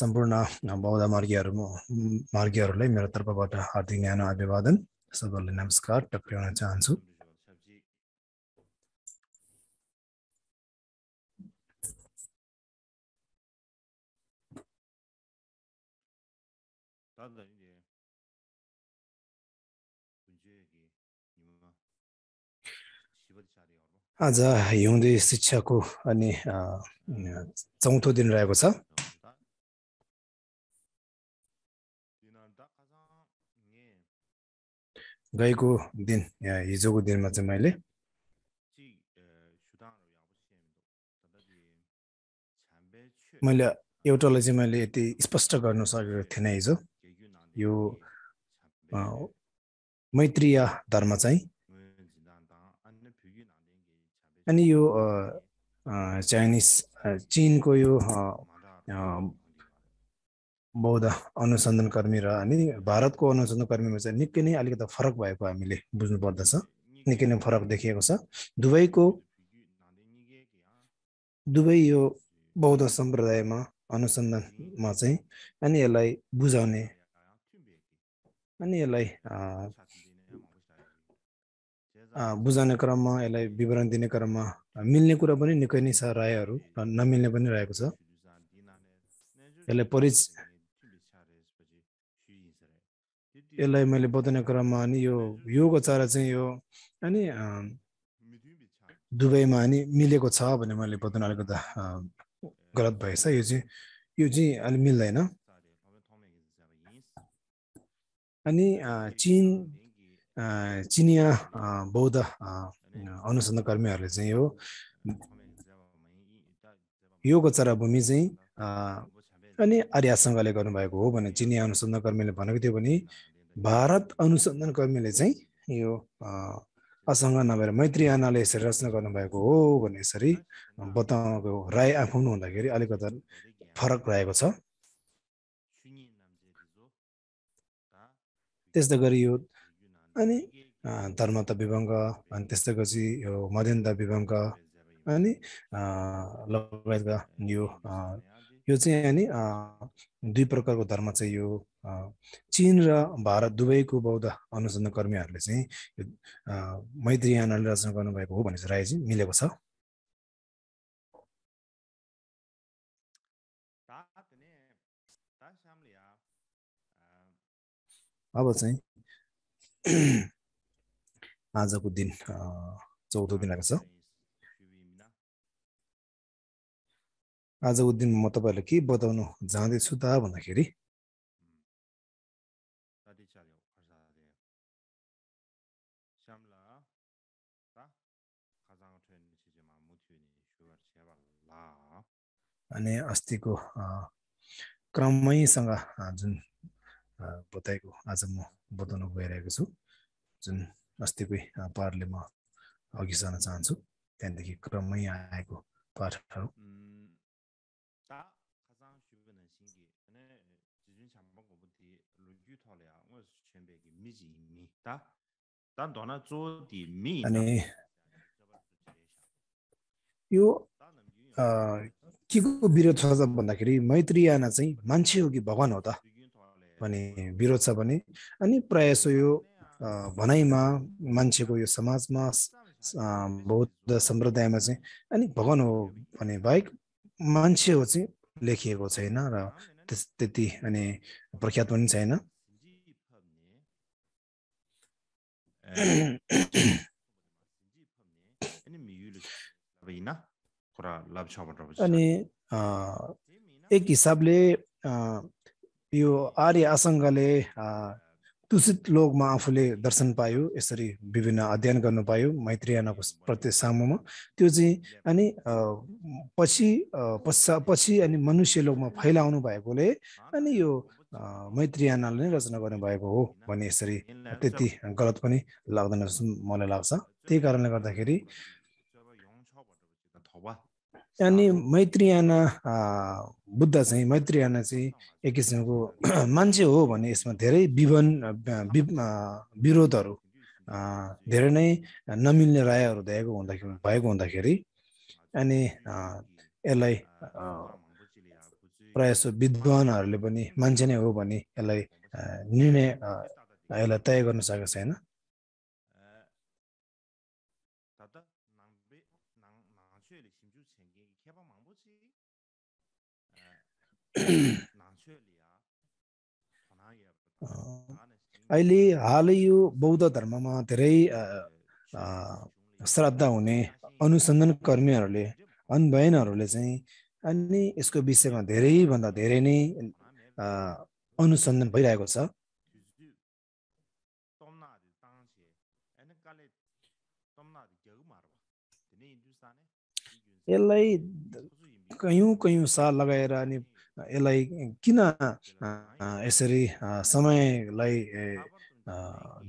सम्पूर्ण बौद्ध मार्गीहरू मार्गीहरूलाई मेरो तर्फबाट हार्दिक न्यानो अभिवादन सबैलाई नमस्कार टक्राउन चाहन्छु आज हिउँदे शिक्षाको अनि चौथो दिन रहेको छ गएको दिन हिजोको दिनमा चाहिँ मैले मैले एउटालाई चाहिँ मैले यति स्पष्ट गर्न सकेको थिइनँ हिजो यो मैत्रीय धर्म चाहिँ अनि यो चाइनिज चिनको यो बौद्ध अनुसन्धान कर्मी र अनि भारतको अनुसन्धान कर्मीमा चाहिँ निकै नै अलिकति फरक भएको हामीले बुझ्नुपर्दछ निकै नै फरक देखिएको छ दुबईको दुबई यो बौद्ध सम्प्रदायमा अनुसन्धानमा चाहिँ अनि यसलाई बुझाउने अनि यसलाई बुझाउने क्रममा यसलाई विवरण दिने क्रममा मिल्ने कुरा पनि निकै नै छ रायहरू नमिल्ने पनि रहेको छ यसलाई परिच यसलाई मैले बताउने क्रममा अनि यो योगको चारा चाहिँ यो अनि दुबईमा अनि मिलेको छ भने मैले बताउनु अलिकति गलत भएछ यो चाहिँ यो चाहिँ अलिक मिल्दैन अनि चिन चिनिया बौद्ध अनुसन्धान कर्मीहरूले चाहिँ यो योगको चराभूमि चाहिँ अनि आर्यासँगले गर्नुभएको हो भने चिनिया अनुसन्धान कर्मीले भनेको थियो भने भारत अनुसन्धान कर्मीले चाहिँ यो असँग नभएर मैत्री आनाले यसरी रचना गर्नुभएको हो भने यसरी बताउनुको राय आफ्नो हुँदाखेरि अलिकति फरक रहेको छ त्यस्तै गरी यो अनि धर्मता विभङ्ग अनि त्यसपछि यो मदेन्द विभङ्ग अनि लगायतका यो यो चाहिँ अनि दुई प्रकारको धर्म चाहिँ यो चिन र भारत दुवैको बौद्ध अनुसन्धान कर्मीहरूले चाहिँ मैत्री मैत्रीयानले रचना गर्नुभएको हो भनेर राय चाहिँ मिलेको छ अब चाहिँ आजको दिन चौथो दिन आएको छ आजको दिन म तपाईँहरूलाई के बताउनु जाँदैछु त भन्दाखेरि अनि अस्तिको क्रमैसँग जुन बताएको आज म बताउन गइरहेको छु जुन अस्तिकै पाठले म अघि जान चाहन्छु त्यहाँदेखि क्रममै आएको पाठहरू अनि यो के को विरोध छ त भन्दाखेरि मैत्रियाना चाहिँ मान्छे हो कि भगवान् हो त भने विरोध छ भने अनि प्रायसो यो भनाइमा मान्छेको यो समाजमा बौद्ध सम्प्रदायमा चाहिँ अनि भगवान् हो भने बाहेक मान्छे हो चाहिँ लेखिएको छैन र त्यस त्यति अनि प्रख्यात पनि छैन अनि एक हिसाबले यो आर्य आसङ्गले दूषित लोकमा आफूले दर्शन पायो यसरी विभिन्न अध्ययन गर्नु पायो मैत्रियानाको प्रति सामुमा त्यो चाहिँ अनि पछि पश्चा पछि अनि मनुष्य लोकमा फैलाउनु भएकोले अनि यो मैत्रियानाले नै रचना गर्नुभएको हो भन्ने यसरी त्यति गलत पनि लाग्दैन जस्तो मलाई लाग्छ त्यही कारणले गर्दाखेरि अनि मैत्रीयाना बुद्ध चाहिँ मैत्रीयाना चाहिँ एक किसिमको मान्छे हो भने यसमा धेरै विभन विरोधहरू धेरै नै नमिल्ने रायहरू दिएको हुँदाखेरि भएको हुँदाखेरि अनि यसलाई प्रायःसो विद्वानहरूले पनि मान्छे नै हो भने यसलाई निर्णय यसलाई तय गर्न सकेको छैन अहिले हालै यो बौद्ध धर्ममा धेरै श्रद्धा हुने अनुसन्धान कर्मीहरूले अनबयनहरूले चाहिँ अनि यसको विषयमा धेरैभन्दा धेरै नै अनुसन्धान भइरहेको छ यसलाई कयौँ कयौँ साल लगाएर अनि यसलाई किन यसरी समयलाई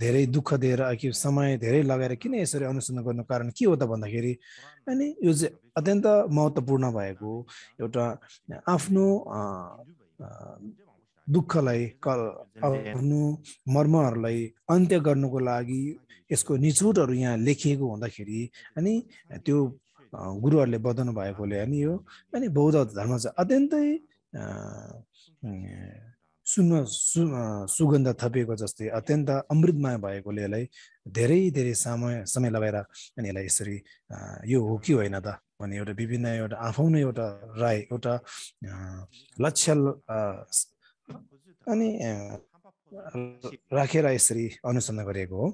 धेरै दुःख दिएर कि समय धेरै लगाएर किन यसरी अनुसन्धान गर्नु कारण के हो त भन्दाखेरि अनि यो चाहिँ अत्यन्त महत्त्वपूर्ण भएको एउटा आफ्नो दुःखलाई क आफ्नो मर्महरूलाई अन्त्य गर्नुको लागि यसको निचोटहरू यहाँ लेखिएको हुँदाखेरि अनि त्यो गुरुहरूले बताउनु भएकोले अनि यो अनि बौद्ध धर्म चाहिँ अत्यन्तै सुन्न सु सुगन्ध थपिएको जस्तै अत्यन्त अमृतमय भएकोले यसलाई धेरै धेरै समय समय लगाएर अनि यसलाई यसरी यो हो कि होइन त भन्ने एउटा विभिन्न एउटा आफ्नो एउटा राय एउटा लक्ष्य अनि राखेर यसरी अनुसन्धान गरिएको हो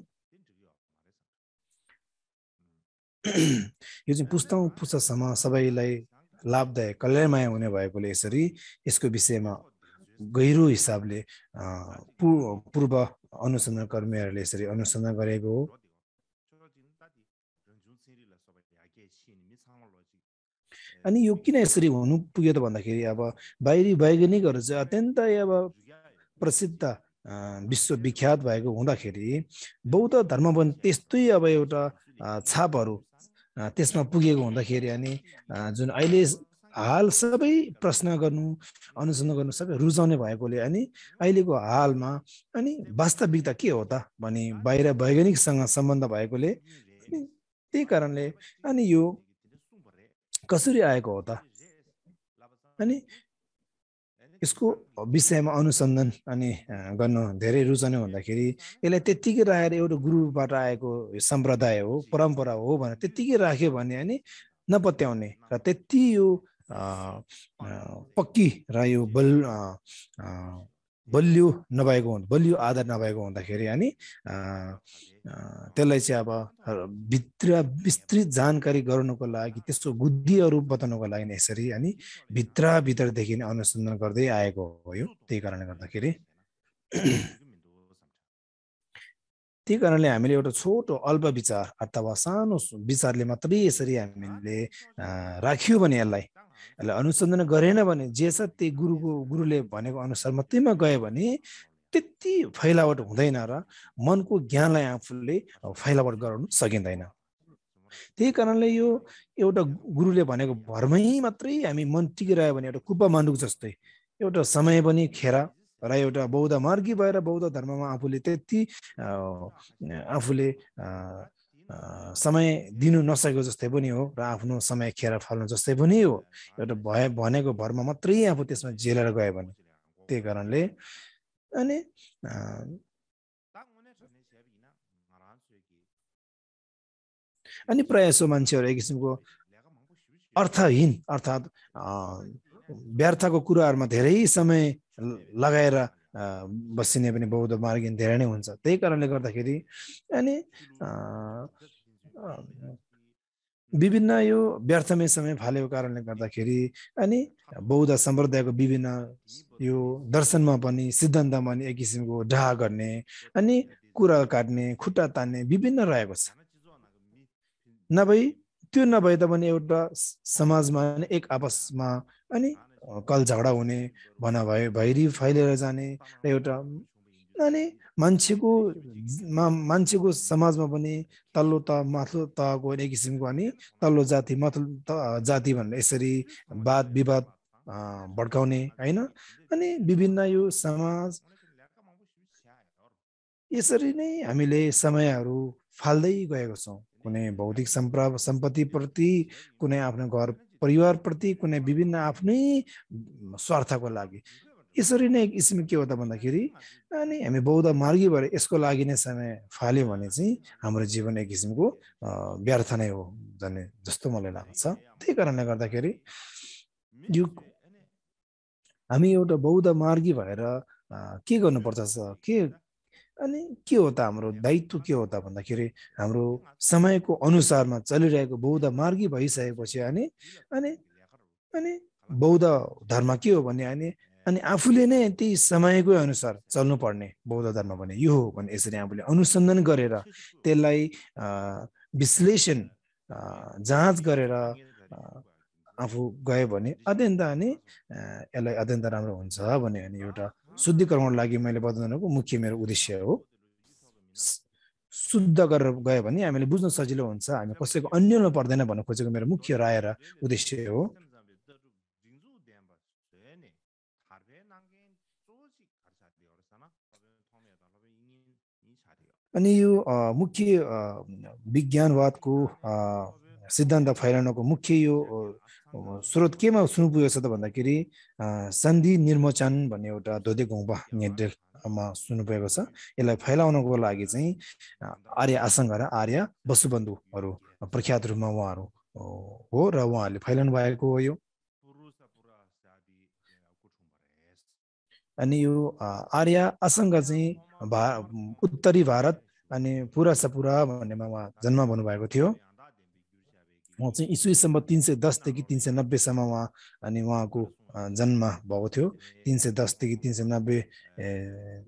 यो चाहिँ पुस्ता पुस्तासम्म सबैलाई लाभदायक कल्याणमय हुने भएकोले यसरी यसको विषयमा गहिरो हिसाबले पूर्व अनुसन्धान कर्मीहरूले यसरी अनुसन्धान गरेको हो अनि यो किन यसरी हुनु पुग्यो त भन्दाखेरि अब बाहिरी वैज्ञानिकहरू चाहिँ अत्यन्तै अब प्रसिद्ध विश्वविख्यात भएको हुँदाखेरि बौद्ध धर्म पनि त्यस्तै अब एउटा छापहरू त्यसमा पुगेको हुँदाखेरि अनि जुन अहिले हाल सबै प्रश्न गर्नु अनुसन्धान गर्नु सबै रुचाउने भएकोले अनि अहिलेको हालमा अनि वास्तविकता के हो त भने बाहिर वैज्ञानिकसँग सम्बन्ध भएकोले त्यही कारणले अनि यो कसरी आएको हो त अनि यसको विषयमा अनुसन्धान अनि गर्नु धेरै रुचाउने भन्दाखेरि यसलाई त्यत्तिकै राखेर एउटा गुरुबाट आएको सम्प्रदाय हो परम्परा हो भनेर त्यत्तिकै राख्यो भने अनि नपत्याउने र त्यति यो पक्की र यो बल बलियो नभएको बलियो आधार नभएको हुँदाखेरि अनि त्यसलाई चाहिँ अब भित्र विस्तृत जानकारी गराउनको लागि त्यस्तो बुद्धिहरू बताउनको लागि यसरी अनि भित्रभित्रदेखि अनुसन्धान गर्दै आएको हो यो त्यही कारणले गर्दाखेरि त्यही कारणले हामीले एउटा छोटो अल्प विचार अथवा सानो विचारले मात्रै यसरी हामीले राख्यो भने यसलाई यसलाई अनुसन्धान गरेन भने जे छ त्यही गुरुको गुरुले भनेको अनुसार मात्रैमा गयो भने त्यति फैलावट हुँदैन र मनको ज्ञानलाई आफूले फैलावट गराउनु सकिँदैन त्यही कारणले यो एउटा गुरुले भनेको भरमै मात्रै हामी मन टिकिरह्यो भने एउटा कुप मन्डुक जस्तै एउटा समय पनि खेर र एउटा बौद्ध मार्गी भएर बौद्ध धर्ममा आफूले त्यति आफूले समय दिनु नसकेको जस्तै पनि हो र आफ्नो समय खेर फाल्नु जस्तै पनि हो एउटा भए भनेको भरमा मात्रै आफू त्यसमा झेलेर गयो भने त्यही कारणले अनि अनि प्रायः सो मान्छेहरू एक किसिमको अर्थहीन अर्थात् व्यर्थको कुराहरूमा धेरै समय लगाएर बसिने पनि बौद्ध मार्ग धेरै नै हुन्छ त्यही कारणले गर्दाखेरि अनि विभिन्न यो व्यर्थमय समय फालेको कारणले गर्दाखेरि अनि बौद्ध सम्प्रदायको विभिन्न यो दर्शनमा पनि सिद्धान्तमा पनि एक किसिमको डाह गर्ने अनि कुरा काट्ने खुट्टा तान्ने विभिन्न रहेको छ नभई त्यो नभए त पनि एउटा समाजमा एक आपसमा अनि कल झगडा हुने भन भए भैरी फैलिएर जाने र एउटा अनि मान्छेको मान्छेको समाजमा पनि तल्लो त माथिल्लो तहको एक किसिमको अनि तल्लो जाति माथिल्लो जाति भनेर यसरी वाद विवाद भड्काउने होइन अनि विभिन्न यो समाज यसरी नै हामीले समयहरू फाल्दै गएको छौँ कुनै भौतिक सम्प्र सम्पत्तिप्रति कुनै आफ्नो घर परिवारप्रति कुनै विभिन्न आफ्नै स्वार्थको लागि यसरी नै एक किसिम के हो त भन्दाखेरि अनि हामी बौद्ध मार्गी भएर यसको लागि नै समय फाल्यौँ भने चाहिँ हाम्रो जीवन एक किसिमको व्यर्थ नै हो झन् जस्तो मलाई लाग्छ त्यही कारणले गर्दाखेरि यो हामी एउटा बौद्ध मार्गी भएर के गर्नुपर्दछ के अनि के हो त हाम्रो दायित्व के हो त भन्दाखेरि हाम्रो समयको अनुसारमा चलिरहेको बौद्ध मार्गी भइसकेपछि अनि अनि अनि बौद्ध धर्म के हो भने अनि अनि आफूले नै त्यही समयकै अनुसार चल्नुपर्ने बौद्ध धर्म भने यो हो भने यसरी आफूले अनुसन्धान गरेर त्यसलाई विश्लेषण जाँच गरेर आफू गयो भने अत्यन्त अनि यसलाई अत्यन्त राम्रो हुन्छ भन्ने अनि एउटा शुद्धिकरणको लागि मैले बताउनुको मुख्य मेरो उद्देश्य हो शुद्ध गरेर गयो भने हामीले बुझ्न सजिलो हुन्छ हामी कसैको अन्यलमा पर्दैन भन्न खोजेको मेरो मुख्य राय र उद्देश्य हो अनि यो मुख्य विज्ञानवादको सिद्धान्त फैलाउनको मुख्य यो स्रोत केमा सुनु पुगेको छ त भन्दाखेरि सन्धि निर्मोचन भन्ने एउटा धोदे घोम्पा नेटमा सुन्नु छ यसलाई फैलाउनको लागि चाहिँ आर्य आसङ्घ र आर्य वसुबन्धुहरू प्रख्यात रूपमा उहाँहरू हो र उहाँहरूले फैलाउनु भएको हो यो अनि यो आर्य आसङ्ग चाहिँ भा उत्तरी भारत अनि पुरा सपुरा भन्नेमा उहाँ जन्म भन्नुभएको थियो उहाँ चाहिँ इस्वीसम्म तिन सय दसदेखि तिन सय नब्बेसम्म उहाँ अनि उहाँको जन्म भएको थियो तिन सय दसदेखि तिन सय नब्बे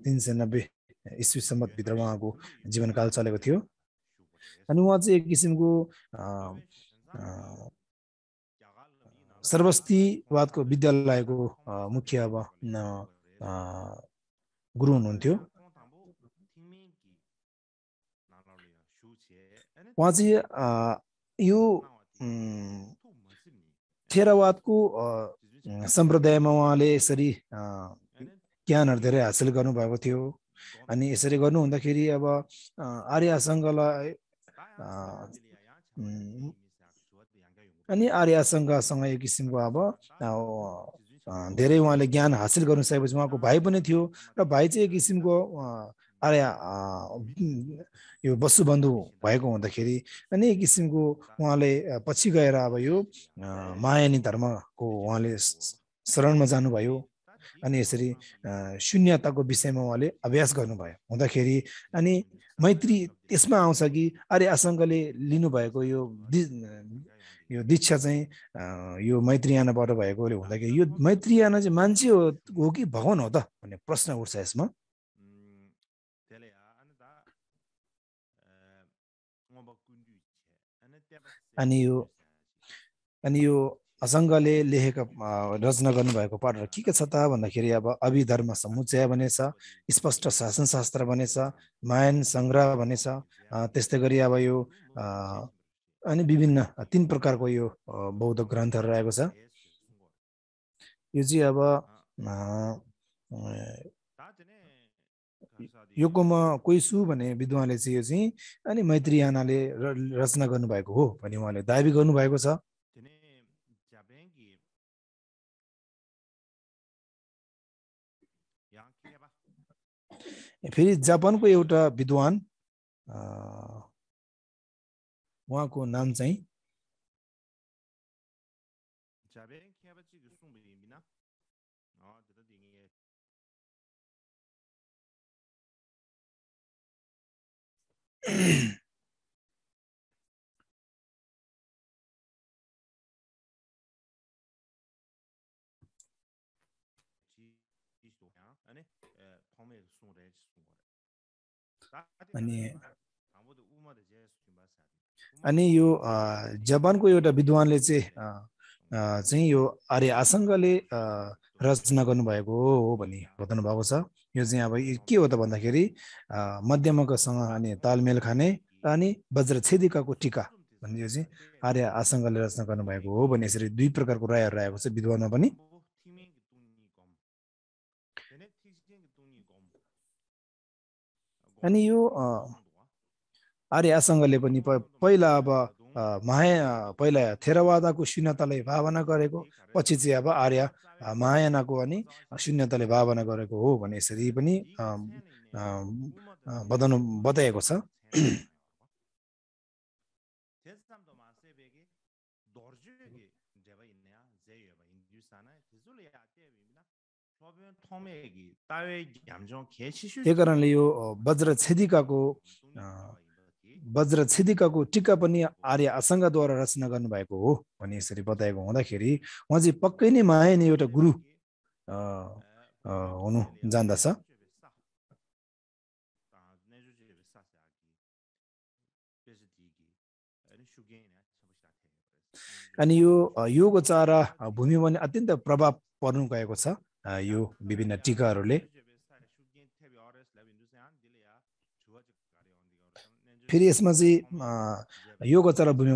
तिन सय नब्बे इस्वी भित्र उहाँको जीवनकाल चलेको थियो अनि उहाँ चाहिँ एक किसिमको सर्वस्तीवादको विद्यालयको मुख्य अब गुरु हुनुहुन्थ्यो उहाँ चाहिँ यो थेरावादको सम्प्रदायमा उहाँले यसरी ज्ञानहरू धेरै हासिल गर्नुभएको थियो अनि यसरी गर्नु हुँदाखेरि अब आर्य सङ्घलाई अनि आर्य सङ्घसँग एक किसिमको अब धेरै उहाँले ज्ञान हासिल गर्नु सकेपछि उहाँको भाइ पनि थियो र भाइ चाहिँ एक किसिमको अरे यो वस्तुबन्धु भएको हुँदाखेरि अनेक किसिमको उहाँले पछि गएर अब यो मायानी धर्मको उहाँले शरणमा जानुभयो अनि यसरी शून्यताको विषयमा उहाँले अभ्यास गर्नुभयो हुँदाखेरि अनि मैत्री त्यसमा आउँछ कि अरे आशङ्कले लिनुभएको यो दि यो दीक्षा चाहिँ यो मैत्रीयानाबाट भएकोले हुँदाखेरि यो मैत्रीयाना चाहिँ मान्छे हो कि भगवान् हो त भन्ने प्रश्न उठ्छ यसमा अनि यो अनि यो अजङ्गले लेखेका रचना गर्नुभएको पाठहरू के के छ त भन्दाखेरि अब अभिधर्म समुच्चय भनेछ स्पष्ट शासनशास्त्र भनेछ मायन सङ्ग्रह भनेछ त्यस्तै गरी अब यो अनि विभिन्न तिन प्रकारको यो बौद्ध ग्रन्थहरू रहेको छ यो चाहिँ अब कोही छु भने विद्वानले चाहिँ यो चाहिँ अनि आनाले रचना गर्नुभएको हो भन्ने उहाँले दावी गर्नुभएको छ फेरि जापानको एउटा विद्वान उहाँको नाम चाहिँ अनि यो जापानको एउटा विद्वानले चाहिँ चाहिँ यो आर्य आसङ्गले रचना गर्नुभएको हो भनी बताउनु भएको छ यो चाहिँ अब के हो त भन्दाखेरि मध्यमकसँग अनि तालमेल खाने अनि छेदिकाको टिका भन्ने यो चाहिँ आर्य आशङ्कले रचना गर्नुभएको हो भने यसरी दुई प्रकारको रायहरू आएको छ विद्वानमा पनि अनि यो आर्य आशङ्कले पनि पहिला अब पहिला थेरवादाको शून्यताले भावना गरेको पछि चाहिँ अब आर्य महायानाको अनि शून्यताले भावना गरेको हो भने यसरी पनि बताउनु बताएको छ त्यही कारणले यो वज्र छेदिकाको वज्र छिदिकाको टिका पनि आर्य आसङ्गद्वारा रचना गर्नुभएको हो भने यसरी बताएको हुँदाखेरि उहाँ चाहिँ पक्कै नै माया नै एउटा गुरु हुनु जान्दछ अनि यो योग चारा भूमिमा अत्यन्त प्रभाव पर्नु गएको छ यो विभिन्न टिकाहरूले फेरि यसमा चाहिँ यो गोचर भूमि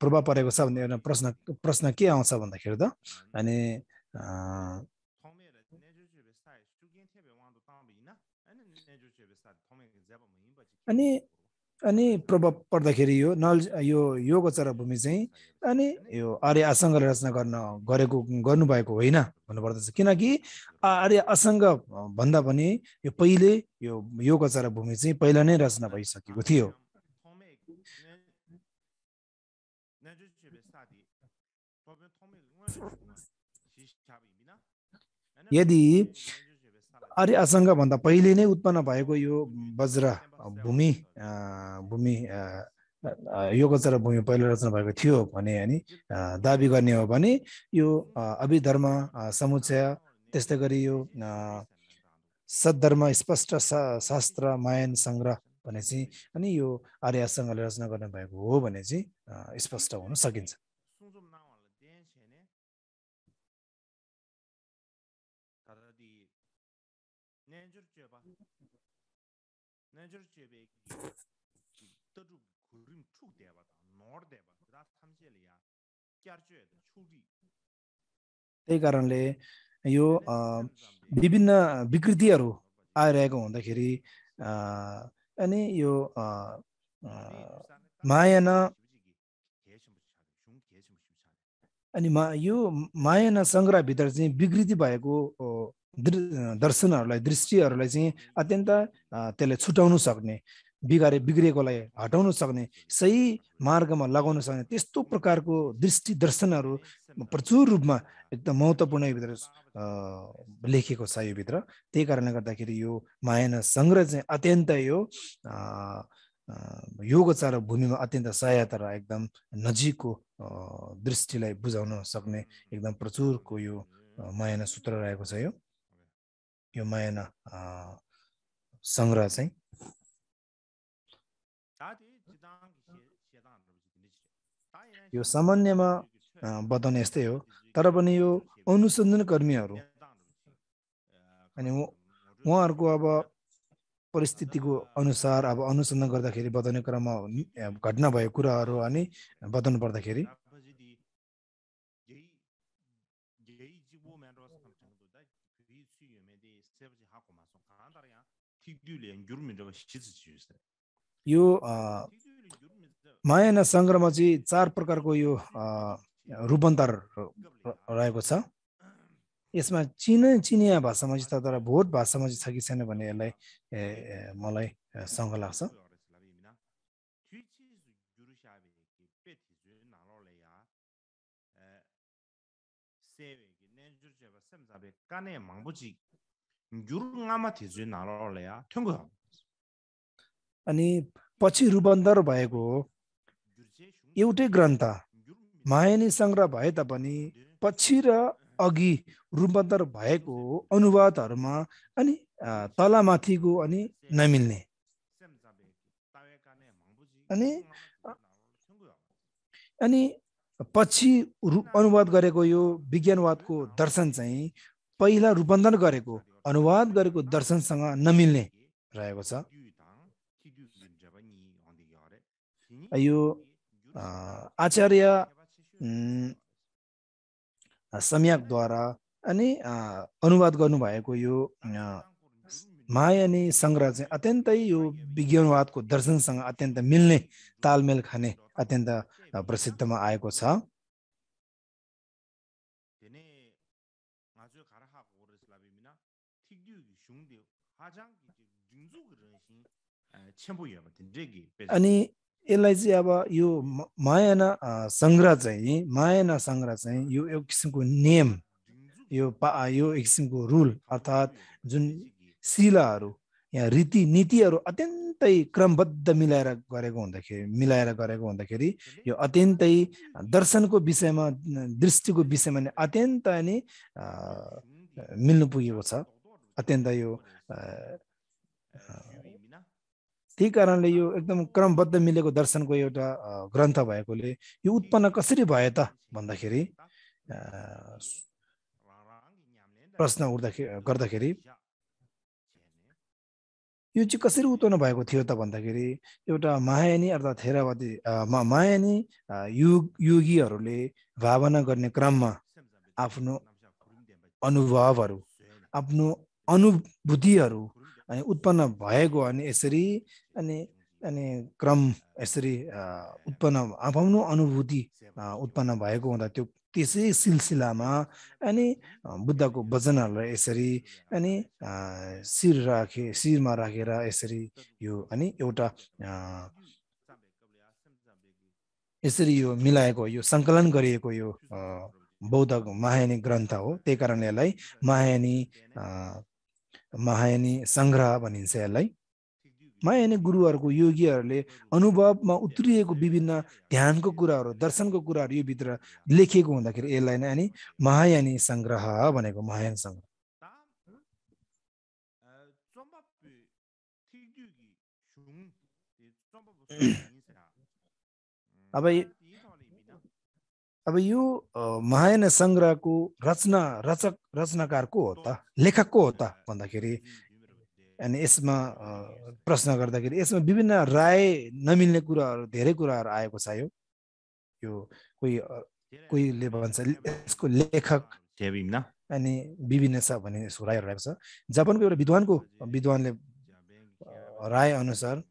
प्रभाव परेको छ भन्ने एउटा प्रश्न प्रश्न के आउँछ भन्दाखेरि त अनि अनि अनि प्रभाव पर्दाखेरि यो नल यो गोचर भूमि चाहिँ अनि यो आर्य असङ्घले रचना गर्न गरेको गर्नुभएको होइन भन्नुपर्दछ किनकि आर्य असङ्घ भन्दा पनि यो पहिले यो गोचर भूमि चाहिँ पहिला नै रचना भइसकेको थियो यदि आर्य भन्दा पहिले नै उत्पन्न भएको यो वज्र भूमि भूमि यो गोचर भूमि पहिलो रचना भएको थियो भने अनि दावी गर्ने हो भने यो अभिधर्म समुच्चय त्यस्तै गरी यो सद्धर्म स्पष्ट शास्त्र मायन सङ्ग्रह भने चाहिँ अनि यो आर्यसँगले रचना रचना भएको हो भने चाहिँ स्पष्ट हुन सकिन्छ mēnchūr chēbē tādhū gūrīm कारणले यो विभिन्न विकृतिहरू आइरहेको हुँदाखेरि अनि यो मायन अनि मा यो मायन सङ्ग्रहभित्र चाहिँ विकृति भएको दर्शनहरूलाई दृष्टिहरूलाई चाहिँ अत्यन्त त्यसले छुट्याउनु सक्ने बिगारे बिग्रिएकोलाई हटाउन सक्ने सही मार्गमा लगाउन सक्ने त्यस्तो प्रकारको दृष्टि दर्शनहरू प्रचुर रूपमा एकदम महत्त्वपूर्ण भित्र लेखिएको छ यो भित्र त्यही कारणले गर्दाखेरि यो मायाना सङ्ग्रह चाहिँ अत्यन्त यो योगचार भूमिमा अत्यन्त सहायता र एकदम नजिकको दृष्टिलाई बुझाउन सक्ने एकदम प्रचुरको यो मायाना सूत्र रहेको छ यो यो मायाना सङ्ग्रह चाहिँ यो सामान्यमा बताउने यस्तै हो तर पनि यो अनुसन्धान कर्मीहरू अनि उहाँहरूको अब परिस्थितिको अनुसार अब अनुसन्धान गर्दाखेरि बताउने क्रममा घटना भएको कुराहरू अनि बताउनु पर्दाखेरि यो मायाना सङ्ग्रहमा चाहिँ चार प्रकारको यो रूपान्तर रहेको छ यसमा चिन चिनिया भाषामा चाहिँ छ तर भोट भाषामा चाहिँ छ कि छैन भन्ने यसलाई मलाई सङ्घ लाग्छ काने माङ्बुजी अनि पछि रूपान्तर भएको एउटै ग्रन्थ मायानी सङ्ग्रह भए तापनि पछि र अघि रूपान्तर भएको अनुवादहरूमा अनि तलमाथिको अनि नमिल्ने अनि अनि पछि अनुवाद गरेको यो विज्ञानवादको दर्शन चाहिँ पहिला रूपान्तर गरेको अनुवाद गरेको दर्शनसँग नमिल्ने रहेको छ यो आचार्य सम्याकद्वारा अनि अनुवाद गर्नुभएको यो माया अनि सङ्ग्रह चाहिँ अत्यन्तै यो विज्ञानवादको दर्शनसँग अत्यन्त मिल्ने तालमेल खाने अत्यन्त प्रसिद्धमा आएको छ अनि यसलाई चाहिँ अब यो मायाना सङ्ग्रह चाहिँ मायाना सङ्ग्रह चाहिँ यो एक किसिमको नियम यो पा यो एक किसिमको रुल अर्थात् जुन शिलाहरू यहाँ रीति नीतिहरू अत्यन्तै क्रमबद्ध मिलाएर गरेको हुँदाखेरि मिलाएर गरेको हुँदाखेरि यो अत्यन्तै दर्शनको विषयमा दृष्टिको विषयमा नै अत्यन्त नै मिल्नु पुगेको छ अत्यन्त यो त्यही कारणले यो एकदम क्रमबद्ध मिलेको दर्शनको एउटा ग्रन्थ भएकोले यो उत्पन्न कसरी भयो त भन्दाखेरि प्रश्न उठ्दाखेरि गर्दाखेरि यो चाहिँ कसरी उत्पन्न भएको थियो त भन्दाखेरि एउटा मायानी अर्थात् थेरावादी मायानी युग युगीहरूले भावना गर्ने क्रममा आफ्नो अनुभवहरू आफ्नो अनुभूतिहरू उत्पन्न भएको अनि यसरी अनि अनि क्रम यसरी उत्पन्न आफ्नो अनुभूति उत्पन्न भएको हुँदा त्यो त्यसै सिलसिलामा अनि बुद्धको वचनहरूलाई यसरी अनि शिर राखे शिरमा राखेर यसरी यो अनि एउटा यसरी यो मिलाएको यो सङ्कलन गरिएको यो बौद्ध महायानी ग्रन्थ हो त्यही कारणले यसलाई महायानी महायानी सङ्ग्रह भनिन्छ यसलाई महायानी गुरुहरूको योगीहरूले अनुभवमा उत्रिएको विभिन्न ध्यानको कुराहरू दर्शनको कुराहरू यो भित्र लेखिएको हुँदाखेरि यसलाई नै अनि महायानी सङ्ग्रह भनेको महायान सङ्ग्रह अब अब यो महायान सङ्ग्रहको रचना रचक रचनाकार को हो त लेखक को हो त भन्दाखेरि अनि यसमा प्रश्न गर्दाखेरि यसमा विभिन्न राय नमिल्ने कुराहरू धेरै कुराहरू आएको छ यो यो कोही कोहीले भन्छ यसको लेखक अनि विभिन्न छ भन्ने यसको रायहरू आएको छ जापानको एउटा विद्वानको विद्वानले राय अनुसार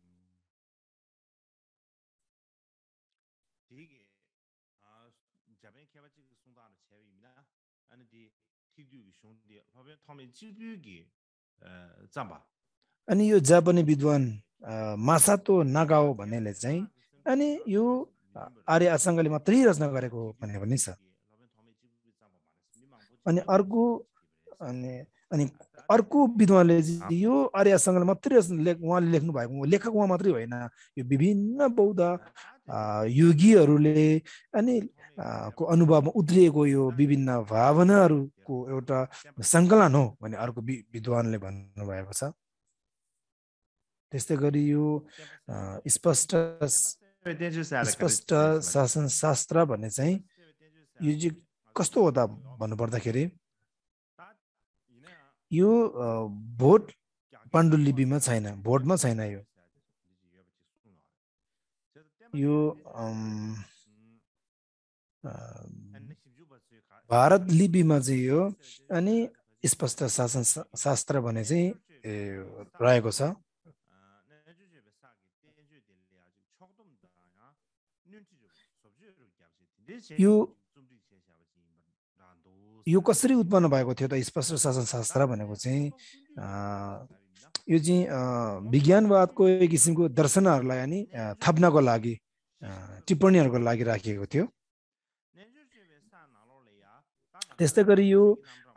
अनि यो जापानी विद्वान मासातो नागाओ भन्नेले चाहिँ अनि यो आर्य आसङ्गले मात्रै रचना गरेको हो भन्ने पनि छ अनि अर्को अनि अनि अर्को विद्वानले यो आर्य आसङ्गले मात्रै लेख उहाँले लेख्नु भएको लेखक उहाँ मात्रै होइन यो विभिन्न बौद्ध योगीहरूले अनि को अनुभवमा उत्रिएको यो विभिन्न भावनाहरूको एउटा सङ्कलन हो भने अर्को विद्वानले भन्नुभएको छ त्यस्तै गरी यो स्पष्ट स्पष्ट शासन शास्त्र भन्ने चाहिँ यो चाहिँ कस्तो हो त भन्नुपर्दाखेरि यो भोट पाण्डुलिपिमा छैन भोटमा छैन यो यो भारत लिपिमा चाहिँ यो अनि स्पष्ट शासन शास्त्र भने चाहिँ रहेको छ यो यो कसरी उत्पन्न भएको थियो त स्पष्ट शासन शास्त्र भनेको चाहिँ यो चाहिँ विज्ञानवादको एक किसिमको दर्शनहरूलाई अनि थप्नको लागि टिप्पणीहरूको लागि राखिएको थियो त्यस्तै गरी यो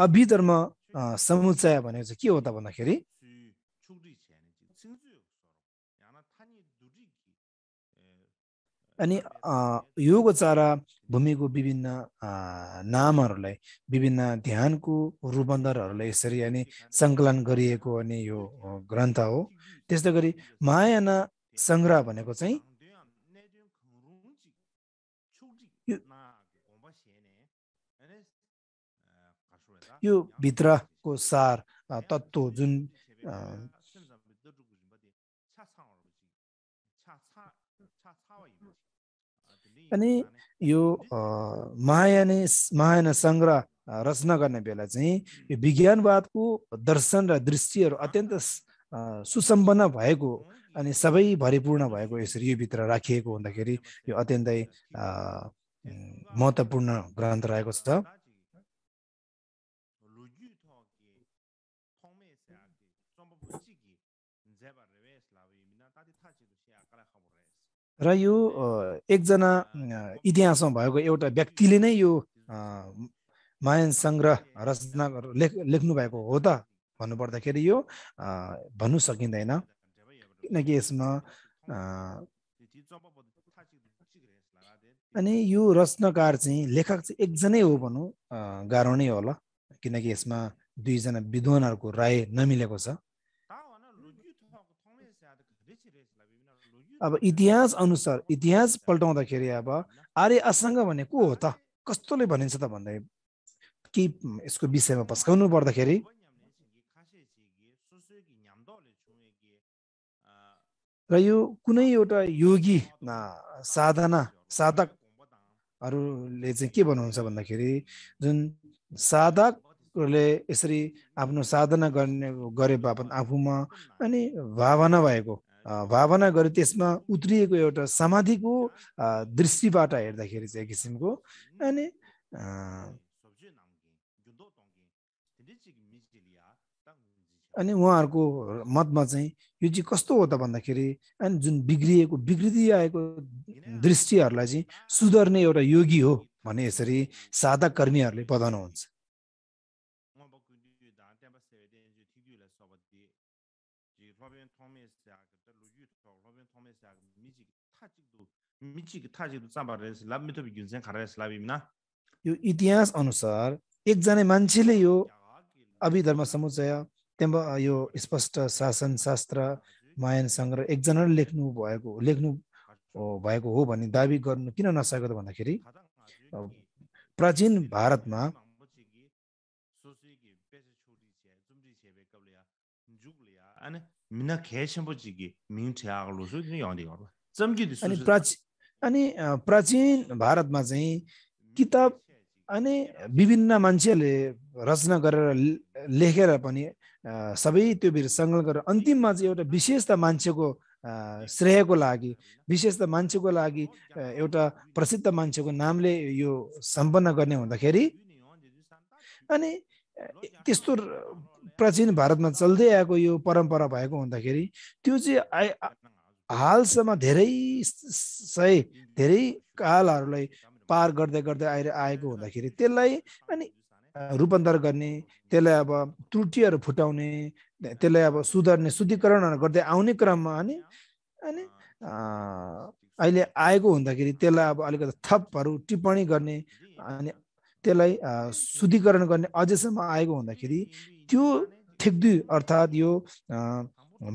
अभिधर्म समुच्चय भनेको चाहिँ के हो त भन्दाखेरि अनि यो गोचारा भूमिको विभिन्न नामहरूलाई विभिन्न ध्यानको रूपान्तरहरूलाई यसरी अनि सङ्कलन गरिएको अनि यो ग्रन्थ हो त्यस्तै गरी मायाना सङ्ग्रह भनेको चाहिँ यो भित्रको सार तत्त्व जुन अनि यो महायानी महायान सङ्ग्रह रचना गर्ने बेला चाहिँ यो विज्ञानवादको दर्शन र दृष्टिहरू अत्यन्त सुसम्पन्न भएको अनि सबै भरिपूर्ण भएको यसरी यो भित्र राखिएको हुँदाखेरि यो अत्यन्तै महत्त्वपूर्ण ग्रन्थ रहेको छ र यो एकजना इतिहासमा भएको एउटा व्यक्तिले नै यो मायन सङ्ग्रह रचना लेख लेख्नु भएको हो त भन्नुपर्दाखेरि यो भन्नु सकिँदैन किनकि यसमा अनि यो रचनाकार चाहिँ लेखक चाहिँ एकजनै हो भनौँ गाह्रो नै होला किनकि यसमा दुईजना विद्वानहरूको राय नमिलेको छ अब इतिहास अनुसार इतिहास पल्टाउँदाखेरि अब आर्य असङ्ग भने को हो त कस्तोले भनिन्छ त भन्दा केही यसको विषयमा पस्काउनु पर्दाखेरि र यो कुनै एउटा योगी साधना साधकहरूले चाहिँ के भन्नुहुन्छ भन्दाखेरि जुन साधक यसरी आफ्नो साधना गर्ने गरे बापत आफूमा अनि भावना भएको भावना गर्यो त्यसमा उत्रिएको एउटा समाधिको दृष्टिबाट हेर्दाखेरि चाहिँ एक किसिमको अनि अनि उहाँहरूको मतमा चाहिँ यो चाहिँ कस्तो हो त भन्दाखेरि अनि जुन बिग्रिएको बिग्रिँदै आएको दृष्टिहरूलाई चाहिँ सुधर्ने एउटा योगी हो भने यसरी साधक कर्मीहरूले बताउनुहुन्छ मिचिक थाजिदु चाम्बा रहेछ लाभ मिथोपि घिन्सेन खारा रहेछ यो इतिहास अनुसार एक जने मान्छेले यो अभिधर्म समुचय त्यहाँ यो स्पष्ट शासन शास्त्र मायन एक एकजनाले लेख्नु भएको लेख्नु भएको हो भन्ने दावी गर्नु किन नसकेको त भन्दाखेरि प्राचीन भारतमा अनि प्राची अनि प्राचीन भारतमा चाहिँ किताब अनि विभिन्न मान्छेहरूले रचना गरेर लेखेर पनि सबै त्यो बिर सङ्कलन गरेर अन्तिममा चाहिँ एउटा विशेष त मान्छेको श्रेयको लागि विशेष त मान्छेको लागि एउटा प्रसिद्ध मान्छेको नामले यो सम्पन्न गर्ने हुँदाखेरि अनि त्यस्तो प्राचीन भारतमा चल्दै आएको यो परम्परा भएको हुँदाखेरि त्यो चाहिँ हालसम्म धेरै सय धेरै कालहरूलाई पार गर्दै गर्दै आएर आएको हुँदाखेरि त्यसलाई अनि रूपान्तर गर्ने त्यसलाई अब त्रुटिहरू फुटाउने त्यसलाई अब सुधार्ने शुद्धिकरणहरू गर्दै आउने क्रममा अनि अनि अहिले आएको हुँदाखेरि त्यसलाई अब अलिकति थपहरू टिप्पणी गर्ने अनि त्यसलाई शुद्धिकरण गर्ने अझैसम्म आएको हुँदाखेरि त्यो ठिक दुई अर्थात् यो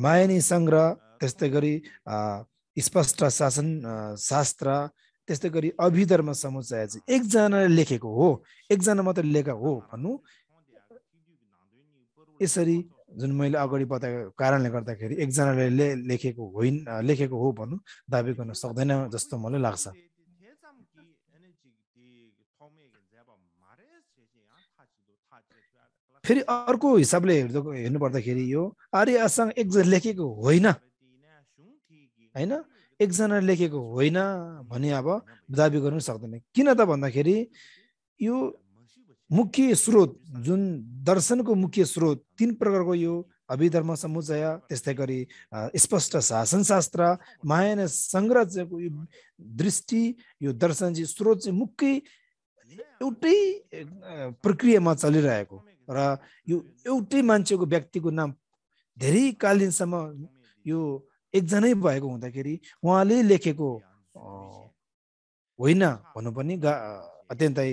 मायनी सङ्ग्रह त्यस्तै गरी स्पष्ट शासन शास्त्र त्यस्तै गरी अभिधर्म समुच्चय चाहिँ एकजनाले लेखेको हो एकजना मात्र लेखा हो भन्नु यसरी जुन मैले अगाडि बताएको कारणले गर्दाखेरि एकजनाले ले लेखेको होइन लेखेको हो भन्नु दावी गर्न सक्दैन जस्तो मलाई लाग्छ फेरि अर्को हिसाबले हेर्दा हेर्नु पर्दाखेरि यो आर्यसँग आसँग लेखेको होइन होइन एकजना लेखेको होइन भने अब दाबी गर्नु सक्दैन किन त भन्दाखेरि यो मुख्य स्रोत जुन दर्शनको मुख्य स्रोत तिन प्रकारको यो अभिधर्म समुचय त्यस्तै गरी स्पष्ट शासनशास्त्र सङ्ग्रह सङ्ग्रहको यो दृष्टि यो दर्शन चाहिँ स्रोत चाहिँ मुख्य एउटै प्रक्रियामा चलिरहेको र यो एउटै मान्छेको व्यक्तिको नाम धेरै कालिनसम्म यो एकजनै भएको हुँदाखेरि उहाँले लेखेको होइन भन्नु पनि गा अत्यन्तै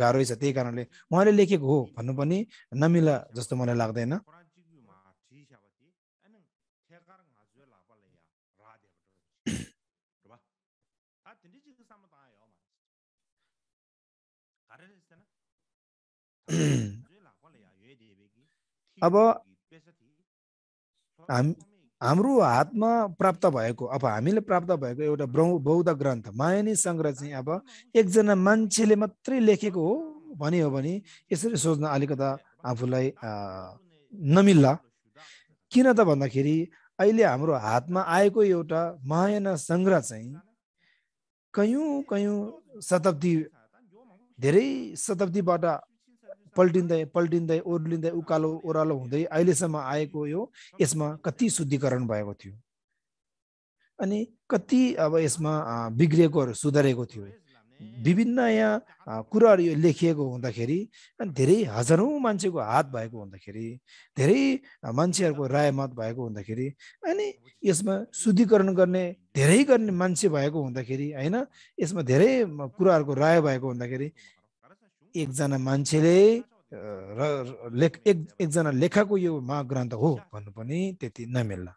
गाह्रै छ त्यही कारणले उहाँले लेखेको हो भन्नु पनि नमिला जस्तो मलाई लाग्दैन अब हामी हाम्रो हातमा प्राप्त भएको अब हामीले प्राप्त भएको एउटा बौद्ध ग्रन्थ मायानी सङ्ग्रह चाहिँ अब एकजना मान्छेले मात्रै लेखेको हो भन्यो हो भने यसरी सोच्न अलिकता आफूलाई नमिल्ला किन त भन्दाखेरि अहिले हाम्रो हातमा आएको एउटा महायाना सङ्ग्रह चाहिँ कयौँ कयौँ शताब्दी धेरै शताब्दीबाट पल्टिँदै पल्टिँदै ओर्लिँदै उकालो ओह्रालो हुँदै अहिलेसम्म आएको यो यसमा कति शुद्धिकरण भएको थियो अनि कति अब यसमा बिग्रिएकोहरू सुधारेको थियो विभिन्न यहाँ कुराहरू यो लेखिएको हुँदाखेरि अनि धेरै हजारौँ मान्छेको हात भएको हुँदाखेरि धेरै मान्छेहरूको राय मत भएको हुँदाखेरि अनि यसमा शुद्धिकरण गर्ने धेरै गर्ने मान्छे भएको हुँदाखेरि होइन यसमा धेरै कुराहरूको राय भएको हुँदाखेरि एकजना मान्छेले र लेख एक एकजना लेखकको यो महाग्रन्थ हो भन्नु पनि त्यति नमिल्ला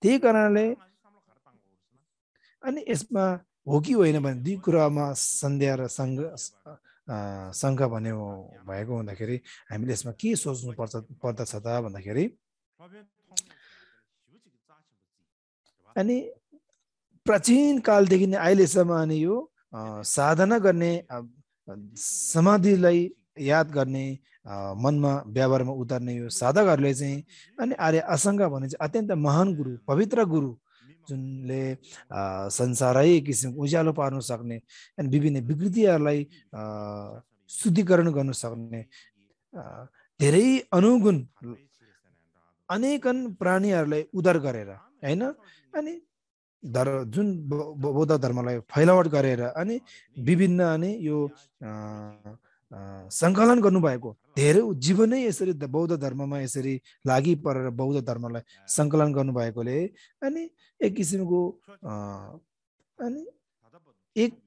त्यही कारणले अनि यसमा हो कि होइन भने दुई कुरामा सन्ध्या र सङ्घ सङ्घ भन्ने भएको हुँदाखेरि हामीले यसमा के सोच्नु पर्छ पर्दछ त भन्दाखेरि अनि प्राचीन कालदेखि नै अहिलेसम्म अनि यो साधना गर्ने समाधिलाई याद गर्ने मनमा व्यवहारमा उतार्ने यो साधकहरूले चाहिँ अनि आर्य असङ्ग भने चाहिँ अत्यन्त महान गुरु पवित्र गुरु जुनले संसारै किसिमको उज्यालो पार्न सक्ने अनि विभिन्न विकृतिहरूलाई शुद्धिकरण गर्न सक्ने धेरै अनुगुण अनेकन प्राणीहरूलाई उद्धार गरेर होइन अनि धर्म जुन बौद्ध धर्मलाई फैलावट गरेर अनि विभिन्न अनि यो सङ्कलन गर्नुभएको धेरै जीवनै यसरी बौद्ध धर्ममा यसरी लागि परेर बौद्ध धर्मलाई सङ्कलन गर्नुभएकोले अनि एक किसिमको अनि एक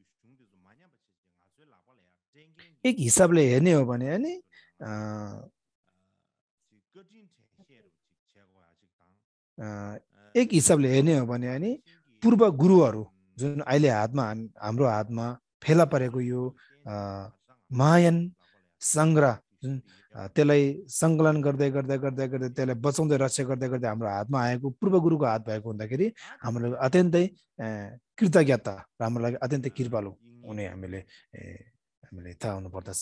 एक हिसाबले हेर्ने हो भने अनि एक हिसाबले हेर्ने हो भने अनि पूर्व गुरुहरू जुन अहिले हातमा हाम्रो हातमा फेला परेको यो महायन सङ्ग्रह जुन त्यसलाई सङ्कलन गर्दै गर्दै गर्दै गर्दै त्यसलाई बचाउँदै रक्षा गर्दै गर्दै हाम्रो हातमा आएको पूर्व गुरुको हात भएको हुँदाखेरि हाम्रो लागि अत्यन्तै कृतज्ञता र हाम्रो लागि अत्यन्तै कृपालु हुने हामीले हामीले थाहा पर्दछ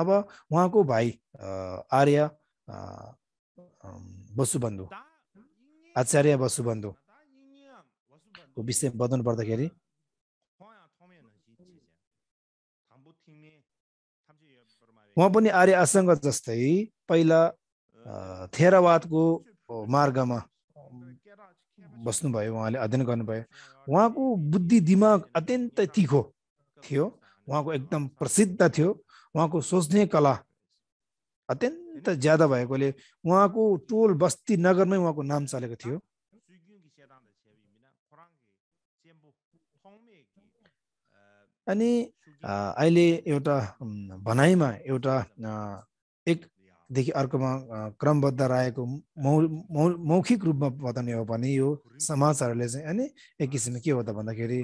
अब उहाँको भाइ आर्य बसुबन्धु आचार्य बसुबन्धु को विषय बताउनु पर्दाखेरि उहाँ पनि आर्य असङ्ग जस्तै पहिला थेरावादको मार्गमा बस्नुभयो उहाँले अध्ययन गर्नुभयो उहाँको बुद्धि दिमाग अत्यन्तै तिखो थियो उहाँको एकदम प्रसिद्ध थियो उहाँको सोच्ने कला अत्यन्त ज्यादा भएकोले उहाँको टोल बस्ती नगरमै उहाँको नाम चलेको थियो अनि अहिले एउटा भनाइमा एउटा एकदेखि अर्कोमा क्रमबद्ध रहेको मौ मौ मौखिक रूपमा बताउने हो भने यो समाजहरूले चाहिँ अनि एक किसिमले के हो त भन्दाखेरि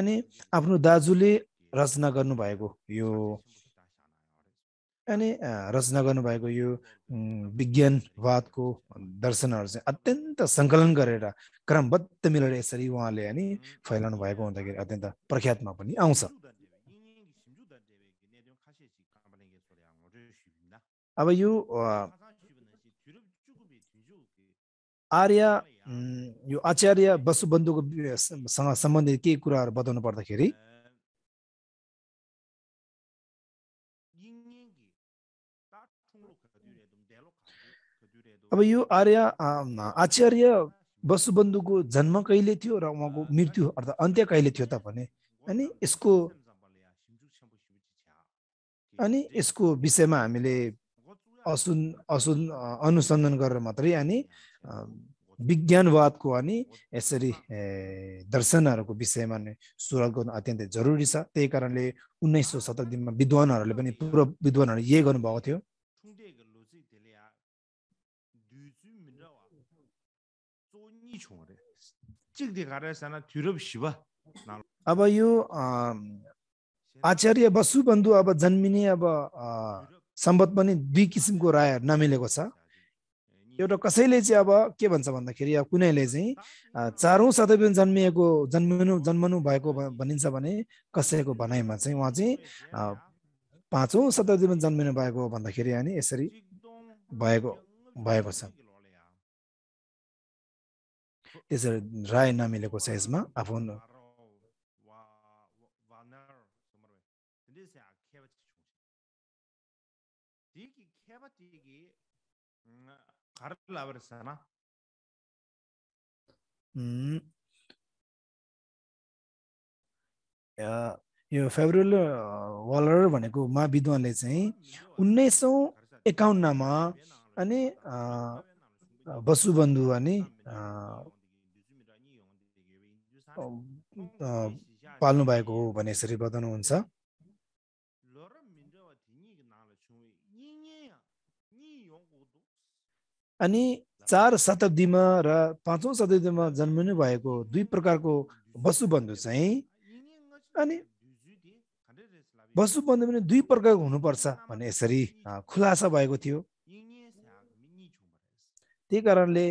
अनि आफ्नो दाजुले रचना गर्नुभएको यो अनि रचना गर्नुभएको यो विज्ञानवादको दर्शनहरू चाहिँ अत्यन्त सङ्कलन गरेर क्रमबद्ध मिलेर यसरी उहाँले अनि फैलाउनु भएको हुँदाखेरि अत्यन्त प्रख्यातमा पनि आउँछ अब यो आर्य यो आचार्य वसुबन्धुको सँग सम्बन्धित केही कुराहरू बताउनु पर्दाखेरि अब यो आर्य आचार्य वसुबन्धुको जन्म कहिले थियो र उहाँको मृत्यु अर्थात् अन्त्य कहिले थियो त भने अनि यसको अनि यसको विषयमा हामीले असुन असुन अनुसन्धान गरेर मात्रै अनि विज्ञानवादको अनि यसरी दर्शनहरूको विषयमा नै सुरुवात गर्नु अत्यन्तै जरुरी छ त्यही कारणले उन्नाइस सौ शताब्दीमा विद्वानहरूले पनि पूर्व विद्वानहरूले यही गर्नुभएको थियो अब यो आचार्य वसुबन्धु अब जन्मिने अब सम्बन्ध पनि दुई किसिमको राय नमिलेको छ एउटा कसैले चाहिँ अब के भन्छ भन्दाखेरि अब कुनैले चाहिँ चारौँ शताब्दीमा जन्मिएको जन्मिनु जन्मनु भएको भनिन्छ भने कसैको भनाइमा चाहिँ उहाँ चाहिँ पाँचौँ शताब्दीमा जन्मिनु भएको भन्दाखेरि अनि यसरी भएको भएको छ त्यसरी राय नमिलेको साइजमा आफ्नो यो फेब्रुअल वालर भनेको महाविद्वानले चाहिँ उन्नाइस सौ एकाउन्नमा अनि वसुबन्धु अनि पाल्नु भएको हो भने यसरी बताउनुहुन्छ अनि चार शताब्दीमा र पाँचौँ शताब्दीमा जन्मिनु भएको दुई प्रकारको वसुबन्धु चाहिँ अनि वसुबन्धु पनि दुई प्रकारको हुनुपर्छ भन्ने यसरी खुलासा भएको थियो त्यही कारणले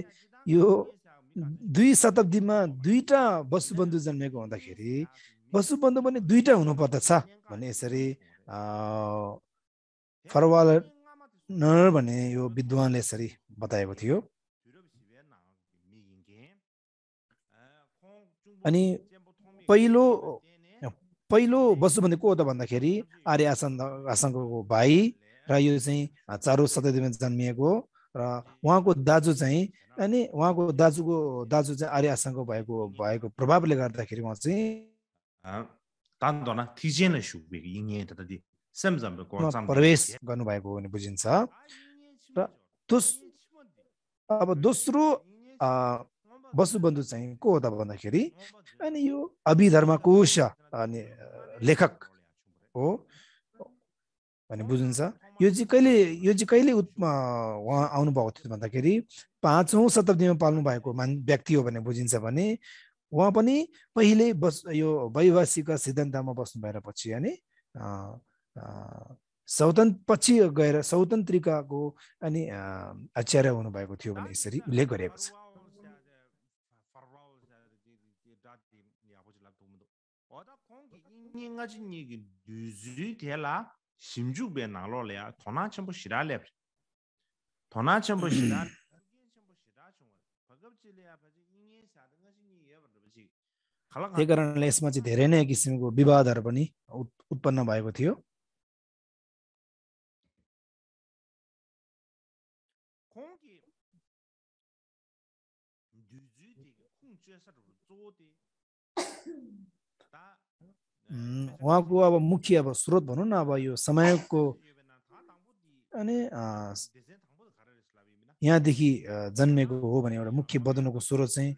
यो दुई शताब्दीमा दुईवटा वसुबन्धु जन्मेको हुँदाखेरि वसुबन्धु पनि दुईवटा हुनुपर्दछ भने यसरी फरवाल भन्ने यो विद्वानले यसरी बताएको थियो अनि पहिलो पहिलो वसुबन्धु को हो त भन्दाखेरि आर्य आसन आसनको भाइ र यो चाहिँ चारौँ शताब्दीमा जन्मिएको र उहाँको दाजु चाहिँ अनि उहाँको दाजुको दाजु चाहिँ आर्य भएको भएको प्रभावले गर्दाखेरि उहाँ चाहिँ प्रवेश गर्नुभएको भने बुझिन्छ र अब दोस्रो वसुबन्धु चाहिँ को हो त भन्दाखेरि अनि यो अभिधर्मकोश अनि लेखक हो भने बुझिन्छ यो चाहिँ कहिले यो चाहिँ कहिले उहाँ आउनुभएको थियो भन्दाखेरि पाँचौँ शताब्दीमा पाल्नु भएको मान व्यक्ति हो भने बुझिन्छ भने उहाँ पनि पहिले बस यो वैवासिक सिद्धान्तमा बस्नु भएर पछि अनि स्वतन्त्र पछि गएर स्वतन्त्रिकाको अनि आचार्य हुनुभएको थियो भने यसरी उल्लेख गरेको छ सिमजुबे नारोले टनाचमबु시다ले टनाचमबु시다ले भगतजले आफुले इंगे साधन गर्ने नियमहरु भिजि चाहिँ धेरै नै किसिमको पनि उत्पन्न भएको थियो। उहाँको अब मुख्य अब स्रोत भनौँ न अब यो समयको अनि यहाँदेखि जन्मेको हो भने एउटा मुख्य बदनको स्रोत चाहिँ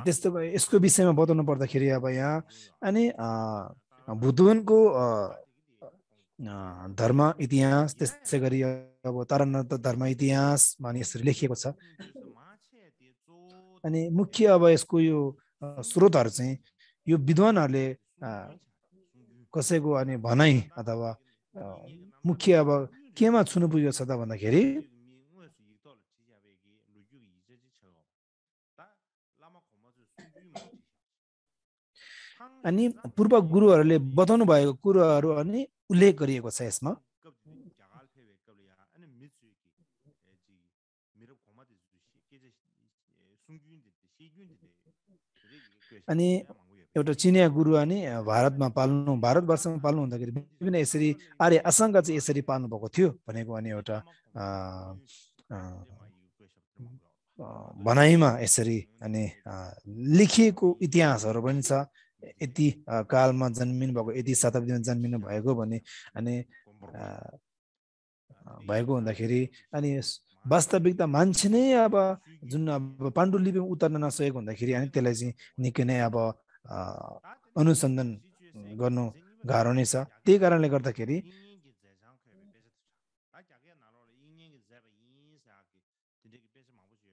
त्यस्तो यसको विषयमा बताउनु पर्दाखेरि अब यहाँ अनि भुदुवनको धर्म इतिहास त्यसै गरी अब तरण धर्म इतिहास भने यसरी लेखिएको छ अनि मुख्य अब यसको यो स्रोतहरू चाहिँ यो विद्वानहरूले कसैको अनि भनाइ अथवा मुख्य अब केमा छुनु पुगेको छ त भन्दाखेरि अनि पूर्व गुरुहरूले बताउनु भएको कुरोहरू अनि उल्लेख गरिएको छ यसमा अनि एउटा चिनिया गुरु अनि भारतमा पाल्नु भारतवर्षमा पाल्नु हुँदाखेरि विभिन्न यसरी आर्य असङ्ग चाहिँ यसरी पाल्नु भएको थियो भनेको अनि एउटा भनाइमा यसरी अनि लेखिएको इतिहासहरू पनि छ यति कालमा जन्मिनु भएको यति शताब्दीमा जन्मिनु भएको भने अनि भएको हुँदाखेरि अनि वास्तविकता मान्छे नै अब जुन अब पाण्डुलिपिमा उतार्न नसकेको हुँदाखेरि अनि त्यसलाई चाहिँ निकै नै अब अनुसन्धान गर्नु गाह्रो नै छ त्यही कारणले गर्दाखेरि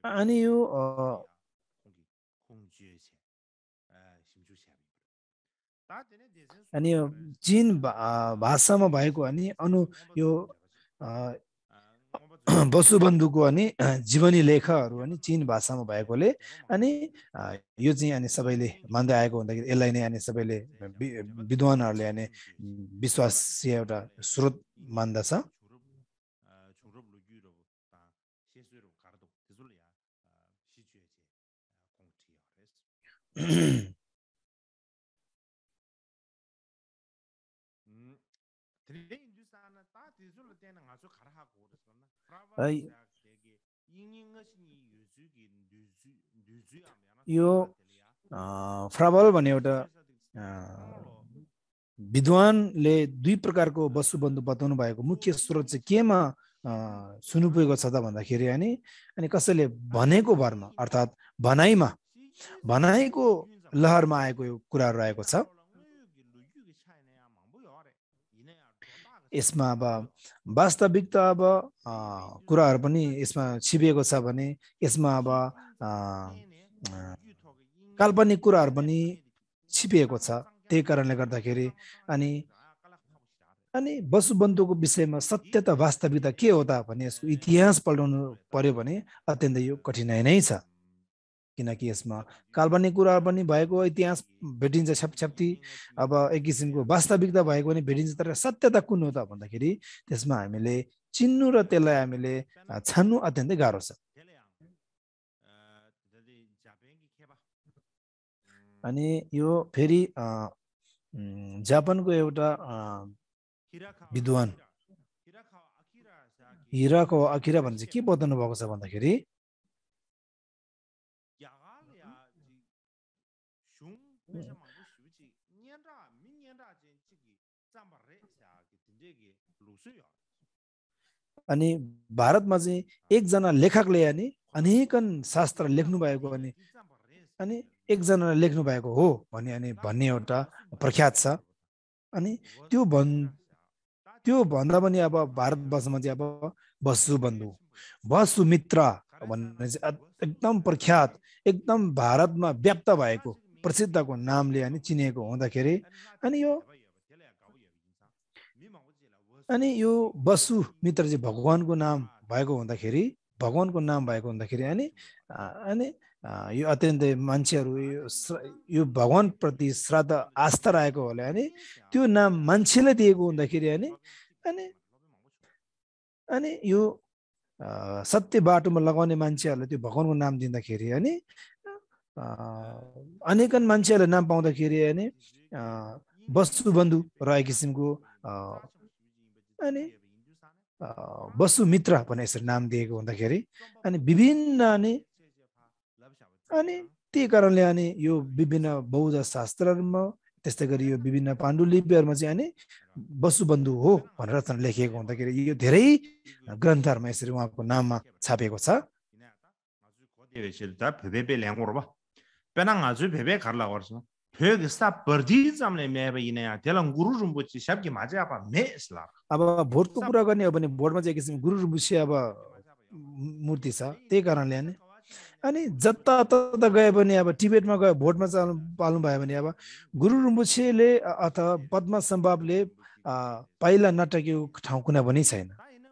अनि यो अनि यो चिन भाषामा भएको अनि अनु यो वसुबन्धुको अनि जीवनी लेखहरू अनि चिन भाषामा भएकोले अनि यो चाहिँ अनि सबैले मान्दै आएको हुँदाखेरि यसलाई नै अनि सबैले विद्वानहरूले अनि विश्वासीय एउटा स्रोत मान्दछ यो फ्राबल भन्ने एउटा विद्वानले दुई प्रकारको वस्तुबन्धु बताउनु भएको मुख्य स्रोत चाहिँ केमा सुन्नु पुगेको छ त भन्दाखेरि अनि अनि कसैले भनेको भरमा अर्थात् भनाइमा भनाइको लहरमा आएको यो कुराहरू आएको छ यसमा अब वास्तविक त अब कुराहरू पनि यसमा छिपिएको छ भने यसमा अब काल्पनिक कुराहरू पनि छिपिएको छ त्यही कारणले गर्दाखेरि अनि अनि वसुबन्धुको विषयमा सत्य त वास्तविकता के हो त भने यसको इतिहास पल्टाउनु पर्यो भने अत्यन्तै यो कठिनाइ नै छ किनकि यसमा काल्पनिक कुरा पनि भएको इतिहास भेटिन्छ छप्ती अब एक किसिमको वास्तविकता भएको पनि भेटिन्छ तर सत्यता कुन हो त भन्दाखेरि त्यसमा हामीले चिन्नु र त्यसलाई हामीले छान्नु अत्यन्तै गाह्रो छ अनि यो फेरि जापानको एउटा विद्वान हिराको अखिरा भने चाहिँ के बताउनु भएको छ भन्दाखेरि अनि भारतमा चाहिँ एकजना लेखकले अनि अनेकन शास्त्र लेख्नु भएको अनि अनि एकजनाले लेख्नु भएको हो भने अनि भन्ने एउटा प्रख्यात छ अनि त्यो भन् त्यो भन्दा पनि अब भारतवर्षमा चाहिँ अब बसु बन्धु बसु मित्र भन्ने चाहिँ एकदम प्रख्यात एकदम भारतमा व्याप्त भएको प्रसिद्धको नामले अनि चिनिएको हुँदाखेरि अनि यो अनि यो बसु मित्रजी भगवानको नाम भएको हुँदाखेरि भगवानको नाम भएको हुँदाखेरि अनि अनि यो अत्यन्तै मान्छेहरू यो यो भगवान्प्रति श्राद्ध आस्था राखेको होला अनि त्यो नाम मान्छेले दिएको हुँदाखेरि अनि अनि अनि यो सत्य बाटोमा लगाउने मान्छेहरूलाई त्यो भगवान्को नाम दिँदाखेरि अनि अनेकन मान्छेहरूले नाम पाउँदाखेरि अनि वस्तुबन्धु र एक किसिमको अनि वसुमित्र भनेर यसरी नाम दिएको हुँदाखेरि अनि विभिन्न अनि अनि त्यही कारणले अनि यो विभिन्न बौद्ध शास्त्रहरूमा त्यस्तै गरी यो विभिन्न पाण्डुलिपिहरूमा चाहिँ अनि वसुबन्धु हो भनेर रचना लेखिएको हुँदाखेरि यो धेरै ग्रन्थहरूमा यसरी उहाँको नाममा छापेको छ högsta berdizamle mebe yine ya telan guru rumbuchi shab ki maje apa me isla अब भोटको कुरा गर्ने हो भने भोटमा चाहिँ किसिम गुरु रुम्बुसी अब मूर्ति छ त्यही कारणले अनि अनि जतातता गए पनि अब टिबेटमा गयो भोटमा चाल्नु पाल्नु भयो भने अब गुरु रुम्बुसेले अथवा पद्म सम्भावले पाइला नटकेको ठाउँ कुनै पनि छैन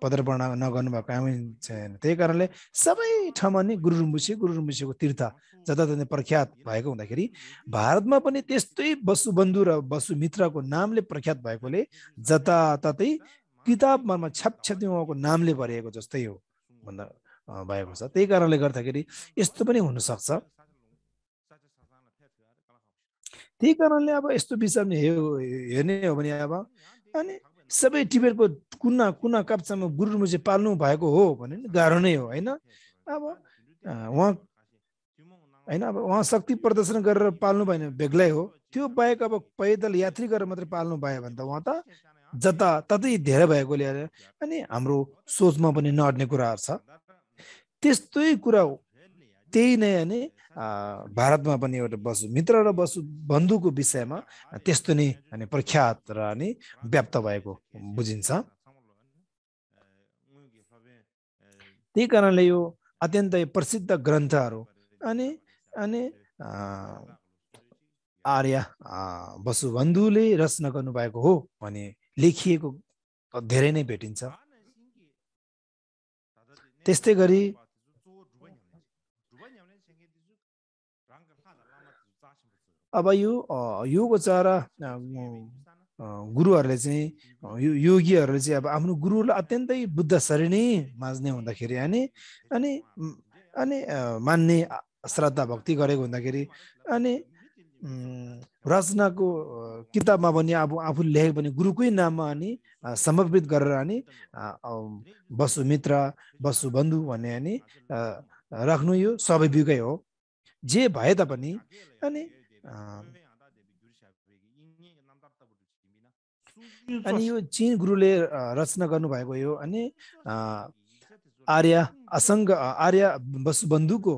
नगर्नु भएको हामी छैन त्यही कारणले सबै ठाउँमा नै गुरु रुम्बुसी गुरु रुम्बुसीको तीर्थ जताततै प्रख्यात भएको हुँदाखेरि भारतमा पनि त्यस्तै वसुबन्धु र वसुमित्रको नामले प्रख्यात भएकोले जताततै किताबमा छ्यापछ्याप्ती उहाँको नामले भरिएको जस्तै हो भन्दा भएको छ त्यही कारणले गर्दाखेरि यस्तो पनि हुनसक्छ त्यही कारणले अब यस्तो विषयमा हेर्ने हो भने अब अनि सबै टिबेटको कुना कुना कप्चामा गुरु पाल्नु भएको हो भने नि गाह्रो नै हो होइन अब उहाँ होइन अब उहाँ शक्ति प्रदर्शन गरेर पाल्नु भएन बेग्लै हो त्यो बाहेक अब पैदल यात्री गरेर मात्रै पाल्नु भयो भने त उहाँ त जता ततै धेरै भएकोले अनि हाम्रो सोचमा पनि नअट्ने कुराहरू छ त्यस्तै कुरा त्यही नै अनि भारतमा पनि एउटा बसु मित्र र वसु बन्धुको विषयमा त्यस्तो नै अनि प्रख्यात र अनि व्याप्त भएको बुझिन्छ त्यही कारणले यो अत्यन्तै प्रसिद्ध ग्रन्थहरू अनि अनि आर्य वसुबन्धुले रचना गर्नुभएको हो भने लेखिएको धेरै नै भेटिन्छ त्यस्तै गरी अब यो योग गुरुहरूले चाहिँ यो योगीहरूले चाहिँ अब आफ्नो गुरुलाई अत्यन्तै बुद्ध नै माझ्ने हुँदाखेरि अनि अनि अनि मान्ने श्रद्धा भक्ति गरेको हुँदाखेरि अनि रचनाको किताबमा पनि अब आफू लेखेको पनि गुरुकै नाममा अनि समर्पित गरेर अनि बसु मित्र बसु बन्धु भन्ने अनि राख्नु यो स्वाभाविकै हो जे भए तापनि अनि अनि यो चिन गुरुले रचना गर्नुभएको यो अनि आर्य असङ्ग आर्य वसुबन्धुको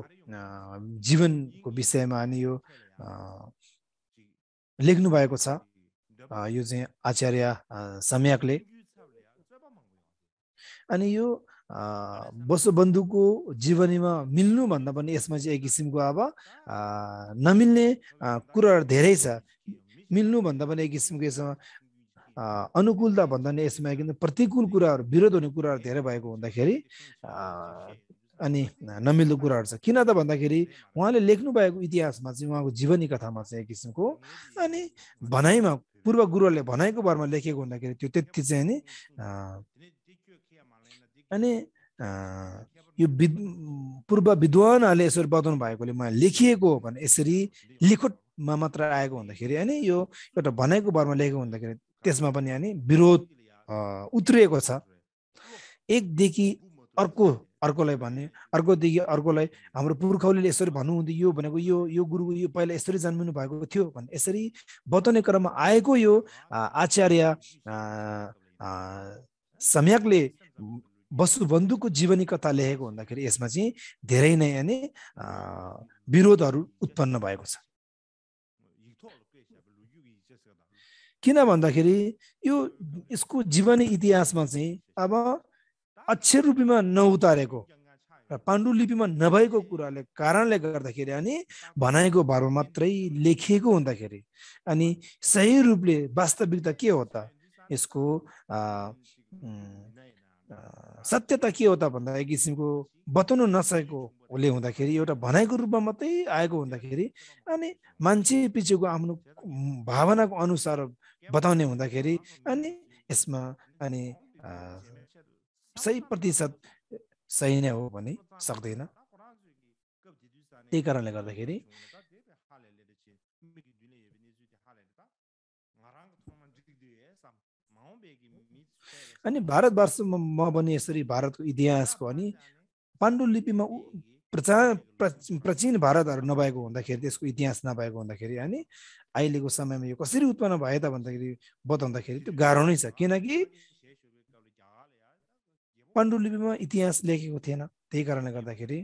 जीवनको विषयमा अनि यो लेख्नु भएको छ यो चाहिँ आचार्य सम्यकले अनि यो वसुबन्धुको जीवनीमा मिल्नुभन्दा पनि यसमा चाहिँ एक किसिमको अब नमिल्ने कुराहरू धेरै छ मिल्नुभन्दा पनि एक किसिमको यसमा अनुकूलता भन्दा पनि यसमा एकदम प्रतिकूल कुराहरू विरोध हुने कुराहरू धेरै भएको हुँदाखेरि अनि नमिल्दो कुराहरू छ किन त भन्दाखेरि उहाँले लेख्नु भएको इतिहासमा चाहिँ उहाँको जीवनी कथामा चाहिँ एक किसिमको अनि भनाइमा पूर्व गुरुहरूले भनाइको भरमा लेखेको हुँदाखेरि त्यो त्यति चाहिँ नि अनि यो विद पूर्व विद्वानहरूले यसरी बताउनु भएकोले उहाँ लेखिएको हो भने यसरी लिखुटमा मात्र आएको हुँदाखेरि अनि यो एउटा भनाइको भरमा लेखेको हुँदाखेरि त्यसमा पनि अनि विरोध उत्रिएको छ एकदेखि अर्को अर्कोलाई भन्ने अर्कोदेखि अर्कोलाई हाम्रो पुर्खौलीले यसरी भन्नुहुन्थ्यो यो भनेको यो यो गुरु यो पहिला यसरी जन्मिनु भएको थियो भने यसरी बताउने क्रममा आएको यो आचार्य सम्यकले वसुबन्धुको जीवनी कथा लेखेको हुँदाखेरि यसमा चाहिँ धेरै नै अनि विरोधहरू उत्पन्न भएको छ किन भन्दाखेरि यो यसको जीवनी इतिहासमा चाहिँ अब अक्षर रूपीमा नउतारेको र पाण्डुलिपिमा नभएको कुराले कारणले गर्दाखेरि अनि भनाइको भरमा मात्रै लेखिएको हुँदाखेरि अनि सही रूपले वास्तविकता के हो त यसको सत्यता के हो त भन्दा एक किसिमको बताउनु नसकेको होले हुँदाखेरि एउटा भनाइको रूपमा मात्रै आएको हुँदाखेरि अनि मान्छे पछिको आफ्नो भावनाको अनुसार बताउने हुँदाखेरि अनि यसमा अनि सही प्रतिशत सही नै हो भने सक्दैन त्यही कारणले गर्दाखेरि अनि भारतवर्ष म पनि यसरी भारतको इतिहासको अनि पाण्डुलिपिमा प्रचा प्राचीन भारतहरू नभएको हुँदाखेरि त्यसको इतिहास नभएको हुँदाखेरि अनि अहिलेको समयमा यो कसरी उत्पन्न भयो त भन्दाखेरि बताउँदाखेरि त्यो गाह्रो नै छ किनकि पाण्डुलिपिमा इतिहास लेखेको थिएन त्यही कारणले गर्दाखेरि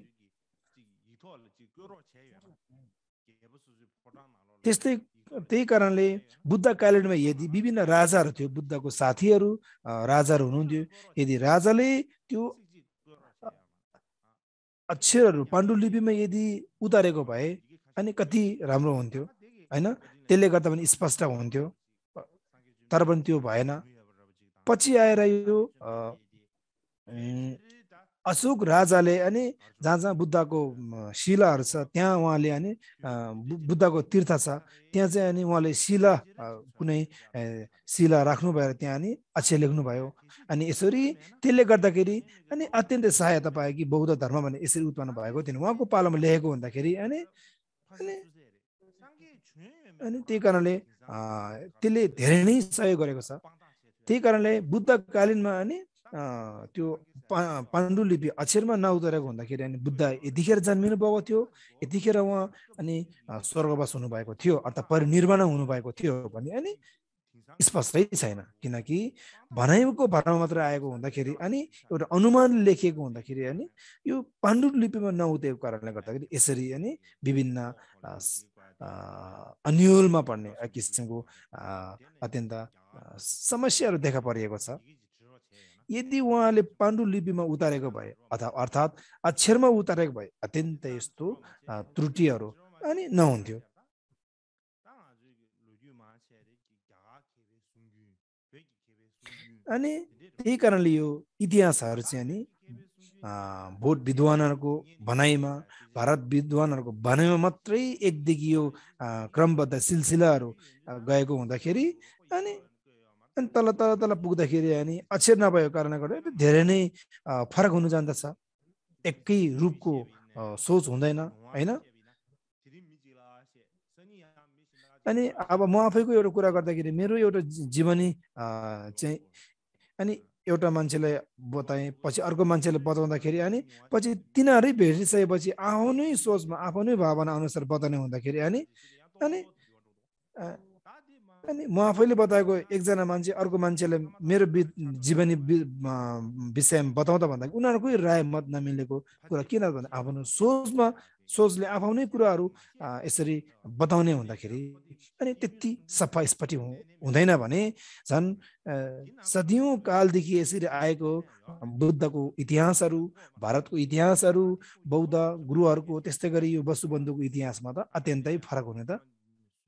त्यस्तै त्यही कारणले बुद्ध क्यालेन्डरमा यदि विभिन्न राजाहरू थियो बुद्धको साथीहरू राजाहरू हुनुहुन्थ्यो यदि राजाले त्यो अक्षरहरू पाण्डुलिपिमा यदि उतारेको भए अनि कति राम्रो हुन्थ्यो होइन त्यसले गर्दा पनि स्पष्ट हुन्थ्यो तर पनि त्यो भएन पछि आएर यो अशोक राजाले अनि जहाँ जहाँ बुद्धको शिलाहरू छ त्यहाँ उहाँले अनि बुद्धको तीर्थ छ त्यहाँ चाहिँ अनि उहाँले शिला कुनै शिला भएर त्यहाँ अनि अक्षय लेख्नुभयो अनि यसरी त्यसले गर्दाखेरि अनि अत्यन्तै सहायता पायो कि बौद्ध धर्म भने यसरी उत्पन्न भएको थिएन उहाँको पालोमा लेखेको हुँदाखेरि अनि अनि त्यही कारणले त्यसले धेरै नै सहयोग गरेको छ त्यही कारणले बुद्धकालीनमा अनि त्यो पाण्डुलिपि अक्षरमा नउतरेको हुँदाखेरि अनि बुद्ध यतिखेर जन्मिनु भएको थियो यतिखेर उहाँ अनि स्वर्गवास हुनुभएको थियो अर्थात् परिनिर्वाण हुनुभएको थियो भने अनि स्पष्टै छैन किनकि भनाइको भरमा मात्र आएको हुँदाखेरि अनि एउटा अनुमान लेखिएको हुँदाखेरि अनि यो पाण्डुलिपिमा नउतेको कारणले गर्दाखेरि यसरी अनि विभिन्न अन्यलमा पर्ने किसिमको अत्यन्त समस्याहरू देखा परिएको छ यदि उहाँले पाण्डुलिपिमा उतारेको भए अथवा अर्थात् अक्षरमा उतारेको भए अत्यन्त यस्तो त्रुटिहरू अनि नहुन्थ्यो अनि त्यही कारणले यो इतिहासहरू चाहिँ अनि भोट विद्वानहरूको भनाइमा भारत विद्वानहरूको भनाइमा मात्रै एकदेखि यो क्रमबद्ध सिलसिलाहरू गएको हुँदाखेरि अनि अनि तल तल तल पुग्दाखेरि अनि अक्षर नभएको कारणले गर्दा धेरै नै फरक हुनु जान्दछ एकै रूपको सोच हुँदैन होइन अनि अब म आफैको एउटा कुरा गर्दाखेरि मेरो एउटा जीवनी चाहिँ अनि एउटा मान्छेलाई बताएँ पछि अर्को मान्छेले बताउँदाखेरि अनि पछि तिनीहरू भेटिसकेपछि आफ्नै सोचमा आफ्नै भावना अनुसार बताउने हुँदाखेरि अनि अनि अनि म आफैले बताएको एकजना मान्छे अर्को मान्छेले मेरो जीवनी विषयमा बताउँदा भन्दा उनीहरूकै राय मत नमिलेको कुरा किन भन्दा आफ्नो सोचमा सोचले आफ्नै कुराहरू यसरी बताउने हुँदाखेरि अनि त्यति सफा स्पटी हुँदैन भने झन् सदियौँ कालदेखि यसरी आएको बुद्धको इतिहासहरू भारतको इतिहासहरू बौद्ध गुरुहरूको त्यस्तै गरी यो वसुबन्धुको इतिहासमा त अत्यन्तै फरक हुने त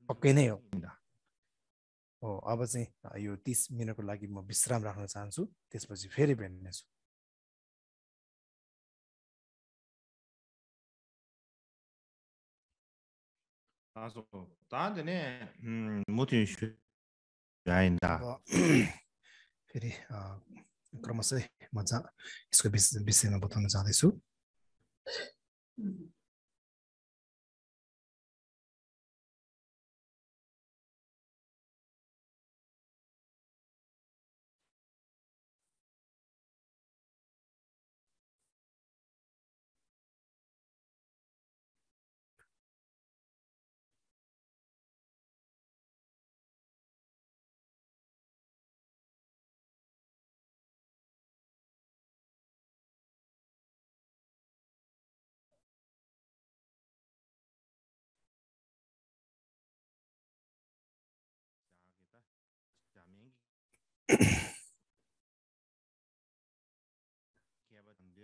पक्कै नै हो हो अब चाहिँ यो तिस मिनटको लागि म विश्राम राख्न चाहन्छु त्यसपछि फेरि भेट्नेछु फेरि क्रमशः म जा यसको विषयमा बताउन चाहँदैछु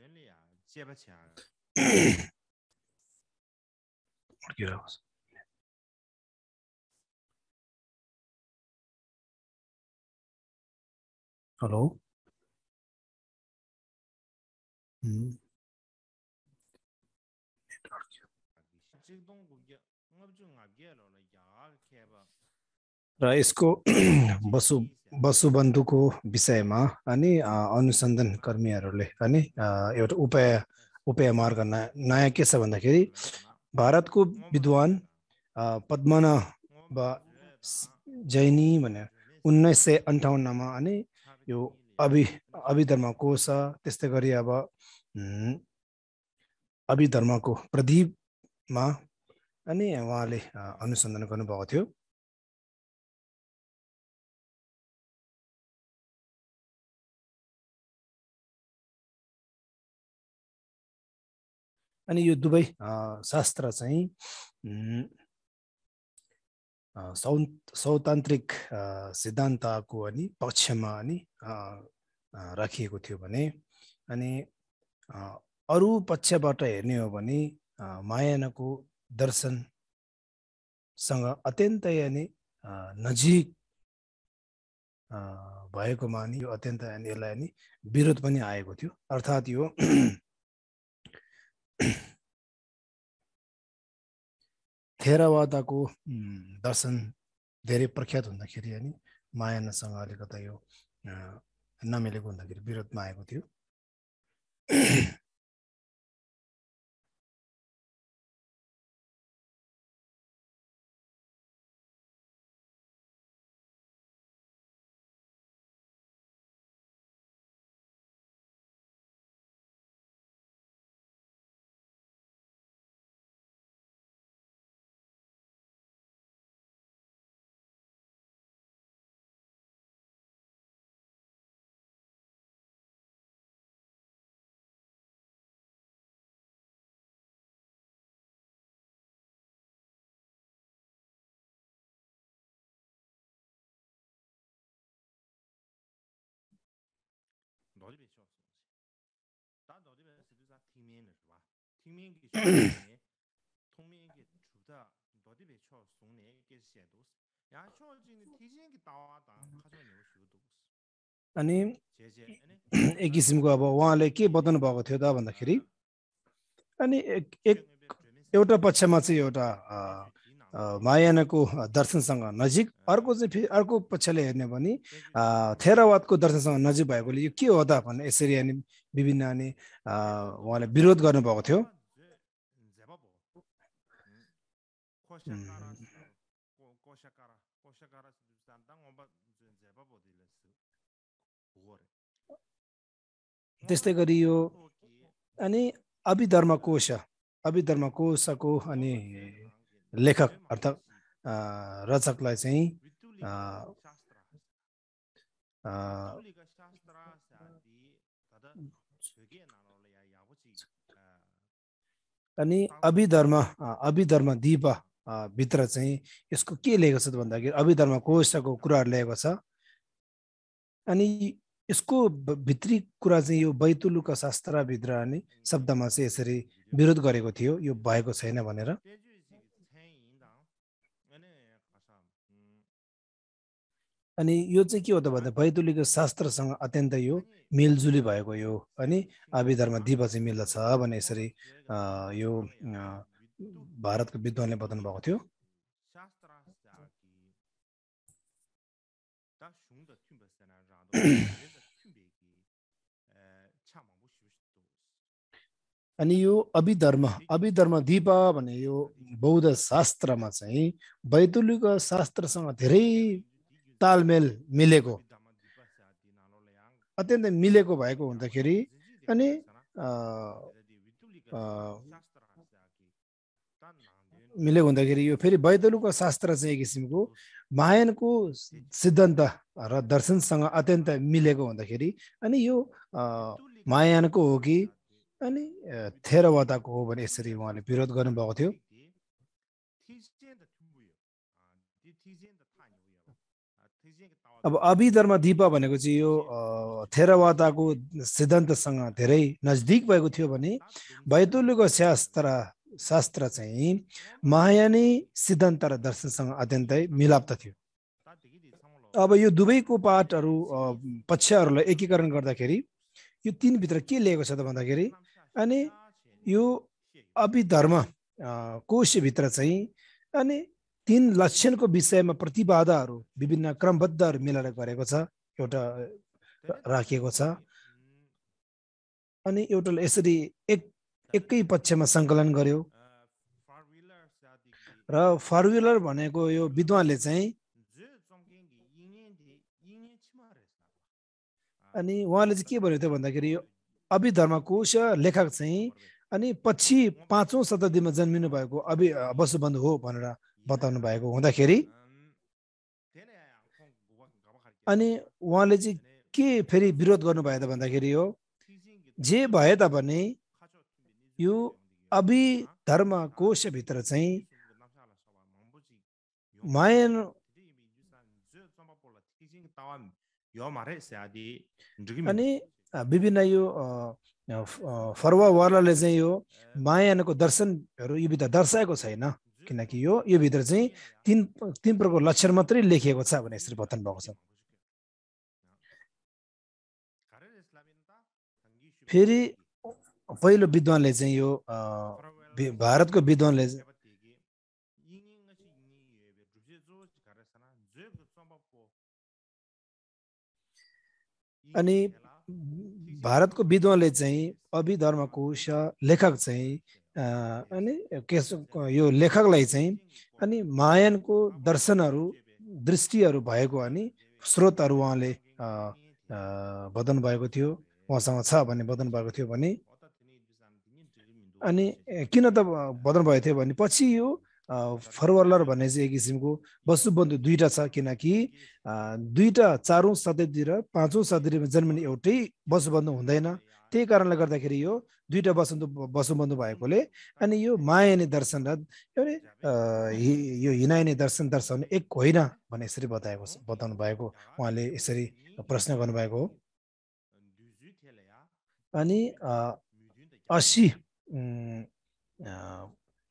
群里啊，结巴腔。Olkilaus. Hallo? इसको बसु वसुबन्धुको विषयमा अनि अनुसन्धान कर्मीहरूले अनि एउटा उपाय उपाय मार्ग नयाँ नयाँ के छ भन्दाखेरि भारतको विद्वान पद्मना जैनी भने उन्नाइस सय अन्ठाउन्नमा अनि यो अभि अभिधर्मको छ त्यस्तै गरी अब अभिधर्मको प्रदीपमा अनि उहाँले अनुसन्धान गर्नुभएको थियो अनि यो दुवै शास्त्र चाहिँ सौ सौतान्त्रिक सिद्धान्तको अनि पक्षमा अनि राखिएको थियो भने अनि अरू पक्षबाट हेर्ने हो भने मायानको दर्शनसँग अत्यन्तै अनि नजिक भएकोमा अनि यो अत्यन्तै अनि यसलाई अनि विरोध पनि आएको थियो अर्थात् यो थेरावादाको दर्शन धेरै प्रख्यात हुँदाखेरि अनि मायानासँग अलिकता यो नमिलेको हुँदाखेरि विरोधमा आएको थियो अनि त्यो तिमीले अब के भएको थियो त भन्दाखेरि अनि एउटा चाहिँ एउटा मायानाको दर्शनसँग नजिक अर्को चाहिँ फेरि अर्को पक्षले हेर्ने भने थेरावादको दर्शनसँग नजिक भएकोले यो के हो त भने यसरी अनि विभिन्न अनि उहाँले विरोध गर्नुभएको थियो त्यस्तै गरी यो अनि अभिधर्म कोष अभिधर्म कोषको अनि लेखक अर्थात् रचकलाई चाहिँ अनि अभिधर्म अभिधर्म दीप भित्र चाहिँ यसको के लिएको छ त भन्दाखेरि अभिधर्म कोषको कुराहरू ल्याएको छ अनि यसको भित्री कुरा चाहिँ यो बैतुलुका शास्त्रभित्र अनि शब्दमा चाहिँ यसरी विरोध गरेको थियो यो भएको छैन भनेर अनि यो चाहिँ के हो त भन्दा भैतुलीको शास्त्रसँग अत्यन्त यो मिलजुली भएको यो अनि अभिधर्म दिप चाहिँ मिल्दछ भने यसरी यो भारतको विद्वानले बताउनु भएको थियो अनि यो अभिधर्म अभिधर्म दिप भने यो बौद्ध शास्त्रमा चाहिँ बैतुलीको शास्त्रसँग धेरै तालमेल मिलेको अत्यन्तै मिलेको भएको हुँदाखेरि अनि मिलेको हुँदाखेरि यो फेरि बैतलुको शास्त्र चाहिँ एक किसिमको मायनको सिद्धान्त र दर्शनसँग अत्यन्त मिलेको हुँदाखेरि अनि यो मायानको हो कि अनि थेरवादाको हो भने यसरी उहाँले विरोध गर्नुभएको थियो अब अभिधर्म दीप भनेको चाहिँ यो थेरवादाको सिद्धान्तसँग धेरै नजदिक भएको थियो भने भैतुलुको शास्त्र शास्त्र चाहिँ महायानी सिद्धान्त र दर्शनसँग अत्यन्तै मिलाप्त थियो अब यो दुवैको पाठहरू पक्षहरूलाई एकीकरण गर्दाखेरि यो तिनभित्र के लिएको छ त भन्दाखेरि अनि यो अभिधर्म कोषभित्र चाहिँ अनि तीन लक्षणको विषयमा प्रतिवादाहरू विभिन्न क्रमबद्धहरू मिलेर गरेको छ एउटा राखिएको छ अनि एउटा यसरी एक एकै पक्षमा सङ्कलन गर्यो र फर्मुलर भनेको यो विद्वानले चाहिँ अनि उहाँले चाहिँ के भन्यो त भन्दाखेरि यो अभिधर्मकोश लेखक चाहिँ अनि पछि पाँचौँ शताब्दीमा जन्मिनु भएको अभि वसुबन्धु हो भनेर बताउनु भएको हुँदाखेरि अनि उहाँले चाहिँ के फेरि विरोध गर्नुभयो त भन्दाखेरि हो जे भए तापनि यो अभिधर्म कोषभित्र चाहिँ मायन अनि विभिन्न यो वालाले चाहिँ यो मायानको दर्शनहरू यो भित्र दर्शाएको छैन किनकि यो यो भित्र चाहिँ तिन तिन प्रकारको लक्षण मात्रै लेखिएको छ भने यसरी बताउनु भएको छ फेरि पहिलो विद्वानले चाहिँ यो भारतको विद्वानले अनि भारतको विद्वानले चाहिँ अभिधर्मकोश लेखक चाहिँ अनि केस यो लेखकलाई चाहिँ अनि मायनको दर्शनहरू दृष्टिहरू भएको अनि स्रोतहरू उहाँले बदन भएको थियो उहाँसँग छ भन्ने बदन भएको थियो भने अनि किन त बदन भएको थियो भने पछि यो फरवर्लर भन्ने चाहिँ एक किसिमको वस्तुबन्धु दुईवटा छ किनकि दुईवटा चारौँ शताब्दी र पाँचौँ शताब्दीमा जन्मिने एउटै वस्तुबन्धु हुँदैन त्यही कारणले गर्दाखेरि यो दुईवटा वसन्त वसुबन्धु भएकोले अनि यो मायाने दर्शन र यो हिनायने दर्शन दर्शन एक होइन भने यसरी बताएको बताउनु भएको उहाँले यसरी प्रश्न गर्नुभएको हो अनि असी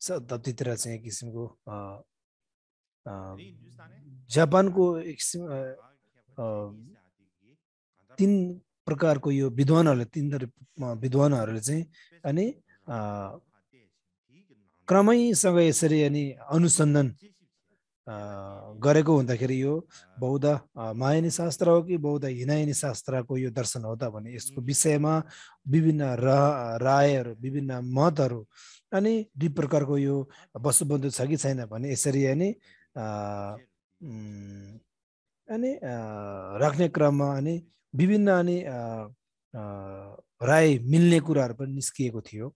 शताब्दीतिर चाहिँ एक किसिमको जापानको एक किसिम तिन प्रकारको यो विद्वानहरूले तिनीहरू विद्वानहरूले चाहिँ अनि क्रमैसँग यसरी अनि अनुसन्धान गरेको हुँदाखेरि यो बौद्ध मायानी शास्त्र हो कि बौद्ध हिनायनी शास्त्रको यो दर्शन हो त भने यसको विषयमा विभिन्न र रायहरू विभिन्न मतहरू अनि दुई प्रकारको यो वस्तुबन्धु छ कि छैन भने यसरी अनि अनि राख्ने क्रममा अनि विभिन्न अनि राय मिल्ने कुराहरू पनि निस्किएको थियो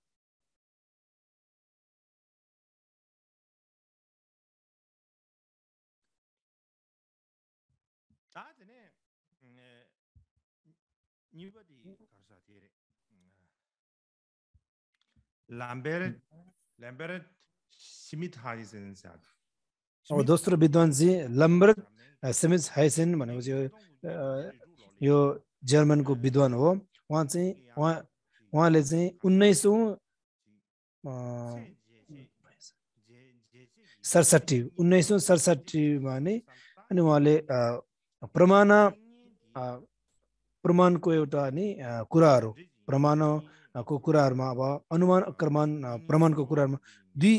दोस्रो विद्वान चाहिँ लम्बर सिमिज हाइसेन भनेको चाहिँ यो जर्मनको विद्वान हो उहाँ चाहिँ उहाँ उहाँले चाहिँ उन्नाइसौँ सडसठी उन्नाइस सडसठीमा नै अनि उहाँले प्रमाण प्रमाणको एउटा नि कुराहरू प्रमाणको कुराहरूमा अब अनुमान प्रमाण प्रमाणको कुराहरूमा दुई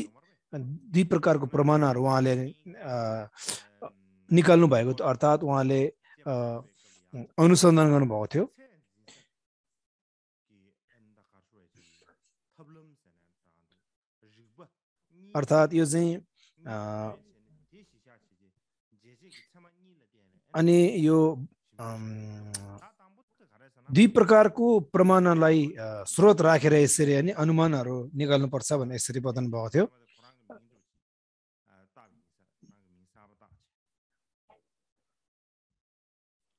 दुई प्रकारको प्रमाणहरू उहाँले निकाल्नु भएको थियो अर्थात् उहाँले अनुसन्धान गर्नुभएको थियो अर्थात् यो चाहिँ अनि यो दुई प्रकारको प्रमाणलाई स्रोत राखेर यसरी अनि अनुमानहरू निकाल्नुपर्छ भनेर यसरी बताउनु भएको थियो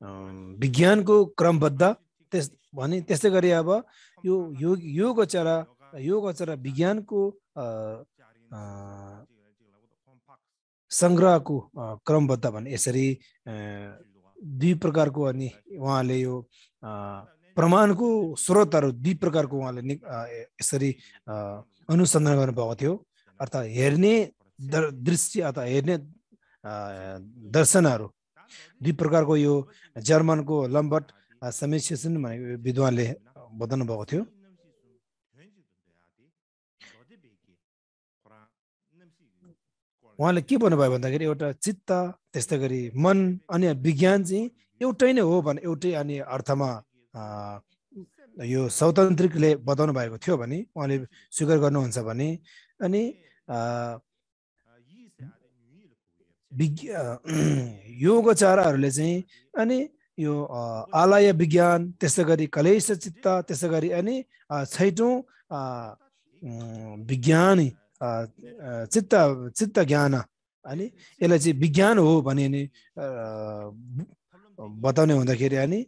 विज्ञानको क्रमबद्ध त्यस भने त्यस्तै गरी अब यो योग योग अचरा योग अचरा विज्ञानको सङ्ग्रहको क्रमबद्ध भने यसरी दुई प्रकारको अनि उहाँले यो प्रमाणको स्रोतहरू दुई प्रकारको उहाँले यसरी अनुसन्धान गर्नुभएको थियो अर्थात् हेर्ने दृश्य अथवा हेर्ने दर्शनहरू दुई प्रकारको यो जर्मनको लम्बर्ट समीक्षण भनेको विद्वानले बताउनु भएको थियो उहाँले के भन्नुभयो भन्दाखेरि एउटा चित्त त्यस्तै गरी मन अनि विज्ञान चाहिँ एउटै नै हो भने एउटै अनि अर्थमा यो स्वतन्त्रिकले बताउनु भएको थियो भने उहाँले स्वीकार गर्नुहुन्छ भने अनि विज्ञ योगचाराहरूले चाहिँ अनि यो आलय विज्ञान त्यसै गरी कलेश चित्त त्यसै गरी अनि छैटौँ विज्ञान चित्त चित्त ज्ञान अनि यसलाई चाहिँ विज्ञान हो भने नि बताउने हुँदाखेरि अनि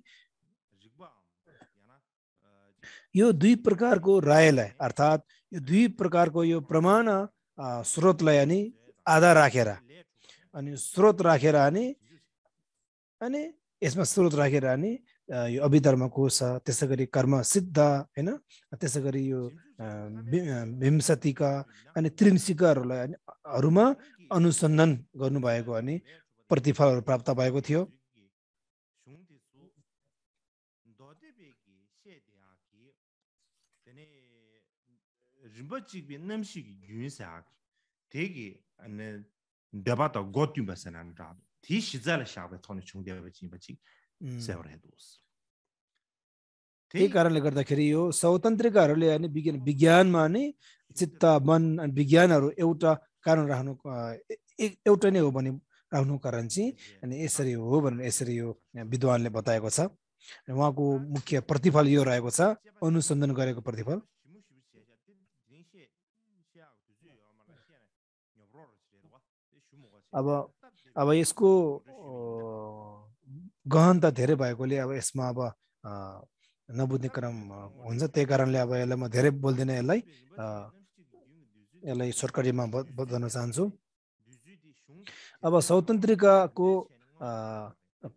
यो दुई प्रकारको रायलाई अर्थात् यो दुई प्रकारको यो प्रमाण स्रोतलाई अनि आधार राखेर अनि स्रोत राखेर अनि अनि यसमा स्रोत राखेर अनि यो अभिधर्मको छ त्यसै गरी कर्म सिद्ध होइन त्यसै गरी यो भीमसतीका अनि त्रिमसिकाहरूलाई हरूमा अनुसन्धान गर्नुभएको अनि प्रतिफलहरू प्राप्त भएको थियो rinpoche chikpi namshiki yun saak, अनि debata gotyum basen an rado. Ti shizala shaabay tsoni chungde bachin bachin sevar hedoos. त्यही कारणले गर्दाखेरि यो स्वतन्त्रका हरूले होइन विज्ञान विज्ञानमा नै चित्त मन अनि विज्ञानहरू एउटा कारण राख्नु एउटा नै हो भने राख्नु कारण चाहिँ अनि यसरी हो भनेर यसरी यो विद्वानले बताएको छ उहाँको मुख्य प्रतिफल यो रहेको छ अनुसन्धान गरेको प्रतिफल अब अब यसको गहनता धेरै भएकोले अब यसमा अब नबुझ्ने क्रम हुन्छ त्यही कारणले अब यसलाई म धेरै बोल्दिनँ यसलाई यसलाई सरकारीमा बताउन चाहन्छु अब स्वतन्त्रिकाको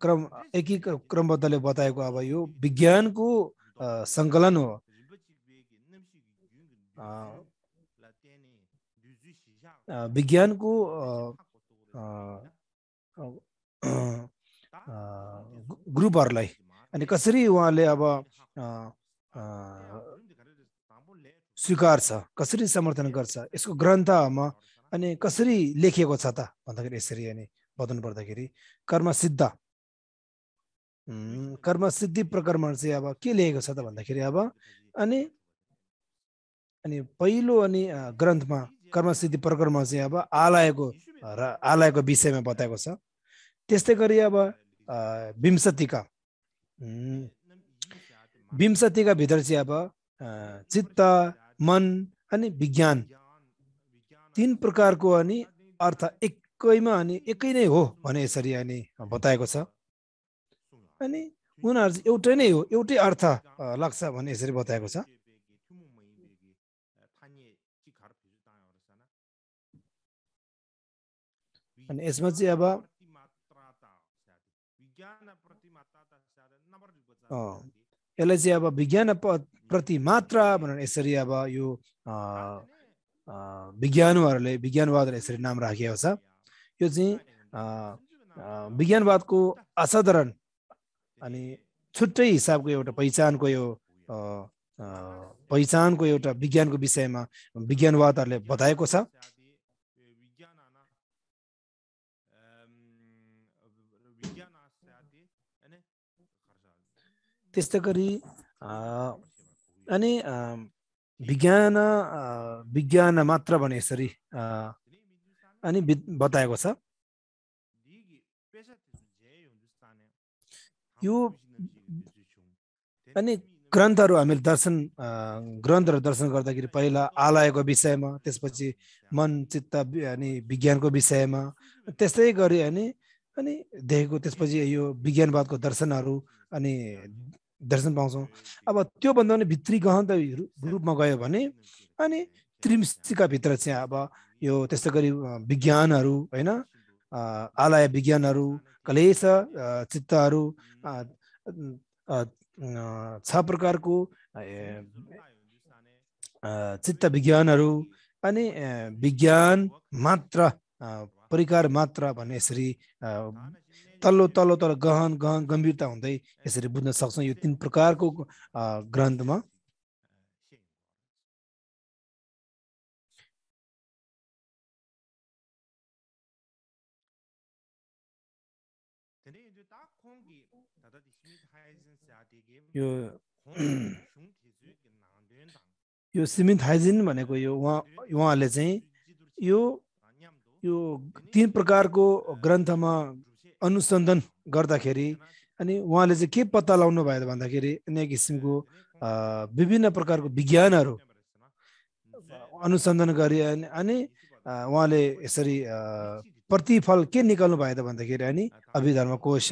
क्रम एकी क्रमबद्धले बताएको अब यो विज्ञानको सङ्कलन हो विज्ञानको ग्रुपहरूलाई अनि कसरी उहाँले अब स्वीकार्छ कसरी समर्थन गर्छ यसको ग्रन्थमा अनि कसरी लेखिएको छ त भन्दाखेरि यसरी अनि बताउनु पर्दाखेरि कर्मसिद्ध कर्मसिद्धि प्रकरण चाहिँ अब के लेखेको छ त भन्दाखेरि अब अनि अनि पहिलो अनि ग्रन्थमा कर्मसिद्धि प्रकरणमा चाहिँ अब आलयको र आलयको विषयमा बताएको छ त्यस्तै गरी अब विंशतिका विंशतिका भित्र चाहिँ अब चित्त मन अनि विज्ञान तिन प्रकारको अनि अर्थ एकैमा अनि एकै नै हो भने यसरी अनि बताएको छ अनि उनीहरू एउटै नै हो एउटै अर्थ लाग्छ भने यसरी बताएको छ अनि यसमा चाहिँ अब यसलाई चाहिँ अब विज्ञान प्रति मात्र भनेर यसरी अब यो विज्ञानहरूले विज्ञानवादले यसरी नाम राखिएको छ यो चाहिँ विज्ञानवादको असाधारण अनि छुट्टै हिसाबको एउटा पहिचानको यो पहिचानको एउटा विज्ञानको विषयमा विज्ञानवादहरूले बताएको छ त्यस्तै गरी अनि विज्ञान विज्ञान मात्र भने यसरी अनि बताएको छ यो अनि ग्रन्थहरू हामीले दर्शन ग्रन्थहरू दर्शन गर्दाखेरि पहिला आलयको विषयमा त्यसपछि मन चित्त अनि विज्ञानको विषयमा त्यस्तै गरी अनि अनि देखेको त्यसपछि यो विज्ञानवादको दर्शनहरू अनि दर्शन पाउँछौँ अब त्योभन्दा पनि भित्री गहन रूपमा गयो भने अनि त्रिमसिकाभित्र चाहिँ अब यो त्यस्तै गरी विज्ञानहरू होइन आलय विज्ञानहरू कलेश चित्तहरू छ प्रकारको चित्त विज्ञानहरू अनि विज्ञान मात्र परिकार मात्र भन्ने यसरी तल्लो तल्लो तल गहन गहन गम्भीरता हुँदै यसरी बुझ्न सक्छौँ यो तिन प्रकारको ग्रन्थमा यो यो हाइजिन भनेको यो उहाँ उहाँले चाहिँ यो यो तिन प्रकारको ग्रन्थमा अनुसन्धान गर्दाखेरि अनि उहाँले चाहिँ के पत्ता लाउनु भयो त भन्दाखेरि अनेक किसिमको विभिन्न प्रकारको विज्ञानहरू अनुसन्धान गरे अनि अनि उहाँले यसरी प्रतिफल के निकाल्नु भयो त भन्दाखेरि अनि अभिधर्म कोश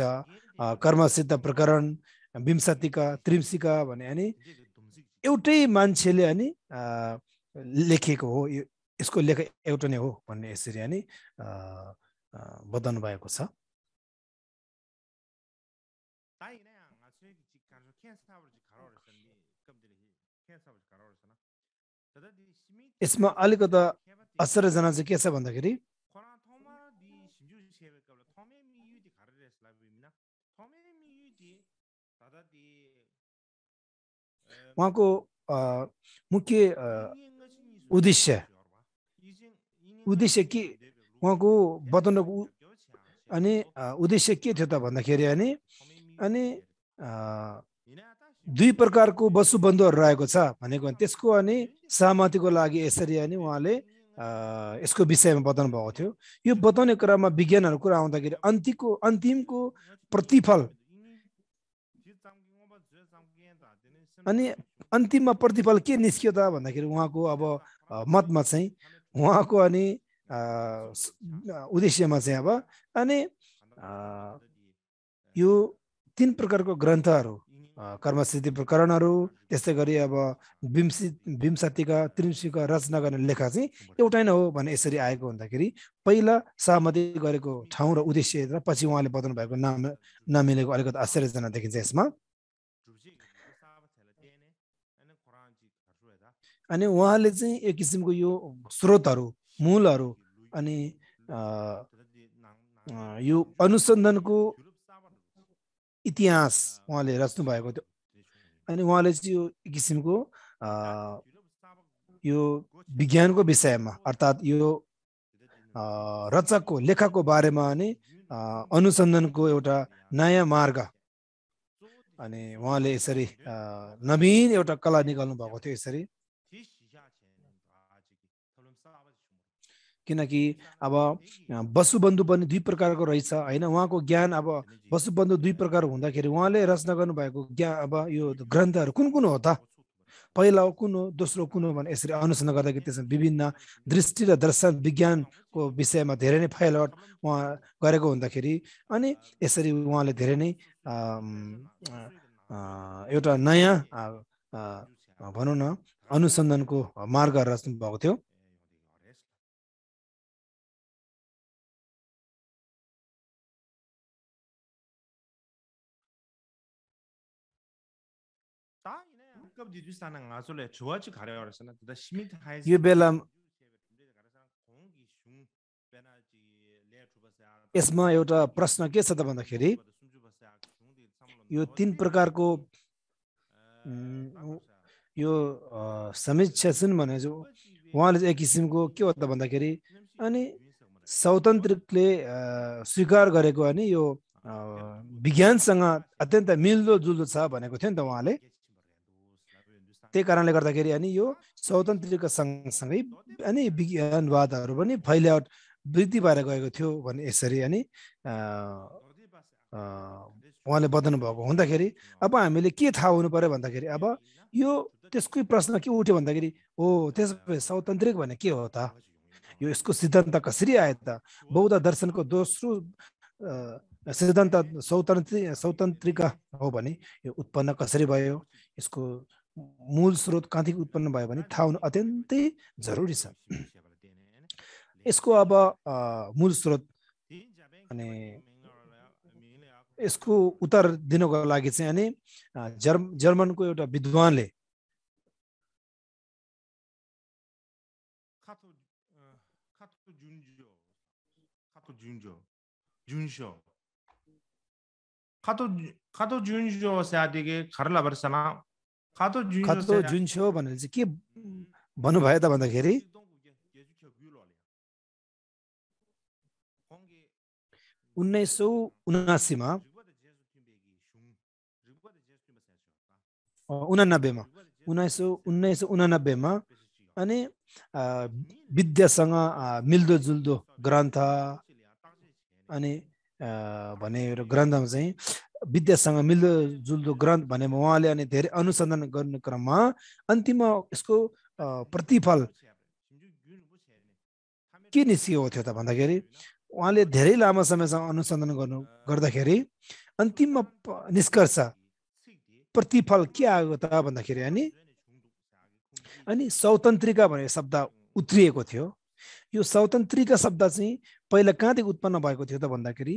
कर्मसिद्ध प्रकरण विंशतिका त्रिम्सिका भने अनि एउटै मान्छेले अनि लेखेको हो यसको लेख एउटा नै हो भन्ने यसरी अनि बताउनु भएको छ यसमा अलिकता असरजना चाहिँ के छ भन्दाखेरि उहाँको मुख्य उद्देश्य उद्देश्य के उहाँको बताउनुको अनि उद्देश्य के थियो त भन्दाखेरि अनि अनि दुई प्रकारको वस्तुबन्धुहरू रहेको छ भनेको त्यसको अनि सहमतिको लागि यसरी अनि उहाँले यसको विषयमा बताउनु भएको थियो यो बताउने क्रममा विज्ञानहरू कुरा आउँदाखेरि अन्तिमको अन्तिमको प्रतिफल अनि अन्तिममा प्रतिफल के निस्कियो त भन्दाखेरि उहाँको अब मतमा चाहिँ उहाँको अनि उद्देश्यमा चाहिँ अब अनि यो तिन प्रकारको ग्रन्थहरू कर्मसिद्धि प्रकरणहरू त्यस्तै गरी अब विंशी विंशतिका त्रिंशीका रचना गर्ने लेखा चाहिँ एउटै नै हो भने यसरी आएको हुँदाखेरि पहिला सहमति गरेको ठाउँ र उद्देश्य र पछि उहाँले बताउनु भएको नाम नमिलेको अलिकति आश्चर्यजना देखिन्छ यसमा अनि उहाँले चाहिँ एक किसिमको यो स्रोतहरू मूलहरू अनि यो अनुसन्धानको इतिहास उहाँले रच्नु भएको थियो अनि उहाँले चाहिँ यो किसिमको यो विज्ञानको विषयमा अर्थात् यो रचकको लेखकको बारेमा अनि अनुसन्धानको एउटा नयाँ मार्ग अनि उहाँले यसरी नवीन एउटा कला निकाल्नु भएको थियो यसरी किनकि अब वसुबन्धु पनि दुई प्रकारको रहेछ होइन उहाँको ज्ञान अब वसुबन्धु दुई प्रकार हुँदाखेरि उहाँले रचना गर्नुभएको ज्ञान अब यो ग्रन्थहरू कुन कुन हो त पहिला कुन हो दोस्रो कुन हो भने यसरी अनुसन्धान गर्दाखेरि त्यसमा विभिन्न दृष्टि र दर्शन विज्ञानको विषयमा धेरै नै फैलट उहाँ गरेको हुँदाखेरि अनि यसरी उहाँले धेरै नै एउटा नयाँ भनौँ न अनुसन्धानको मार्ग रच्नु भएको थियो यो बेला यसमा एउटा प्रश्न के छ त भन्दाखेरि यो तिन प्रकारको यो समीक्षा छन् भने उहाँले एक किसिमको के हो त भन्दाखेरि अनि स्वतन्त्रले स्वीकार गरेको अनि यो विज्ञानसँग अत्यन्त मिल्दो छ भनेको थियो नि त उहाँले त्यही कारणले गर्दाखेरि अनि यो स्वतन्त्रको सँगसँगै अनि विज्ञानवादहरू पनि फैलावट वृद्धि भएर गएको थियो भने यसरी अनि उहाँले बदल्नु भएको हुँदाखेरि अब हामीले के थाहा हुनु पऱ्यो भन्दाखेरि अब यो त्यसकै प्रश्न के उठ्यो भन्दाखेरि हो त्यस भए स्वतन्त्रिक भने के हो त यो यसको सिद्धान्त कसरी आयो त बौद्ध दर्शनको दोस्रो सिद्धान्त स्वतन्त्र स्वतन्त्रिका हो भने यो उत्पन्न कसरी भयो यसको मूल स्रोत कहाँदेखि उत्पन्न भयो भने थाहा हुनु अत्यन्तै जरुरी छ यसको अब मूल स्रोत अनि यसको उत्तर दिनको लागि चाहिँ अनि जर्म जर्मनको एउटा विद्वानले 카토 카토 준조 사디게 가르라버사나 खातो छ भनेर चाहिँ के भन्नुभयो त भन्दाखेरि उन्नाइस सौ उनासीमा उनानब्बेमा उन्नाइस सौ उन्नाइस सौ उनानब्बेमा अनि विद्यासँग मिल्दोजुल्दो ग्रन्थ अनि भने ग्रन्थमा चाहिँ विद्यासँग मिल्दोजुल्दो ग्रन्थ भने उहाँले अनि धेरै अनुसन्धान गर्ने क्रममा अन्तिममा यसको प्रतिफल के निस्किएको थियो त भन्दाखेरि उहाँले धेरै लामो समयसम्म अनुसन्धान गर्नु गर्दाखेरि अन्तिममा निष्कर्ष प्रतिफल के आएको त भन्दाखेरि अनि अनि स्वतन्त्रिका भनेको शब्द उत्रिएको थियो यो स्वतन्त्रिका शब्द चाहिँ पहिला कहाँदेखि उत्पन्न भएको थियो त भन्दाखेरि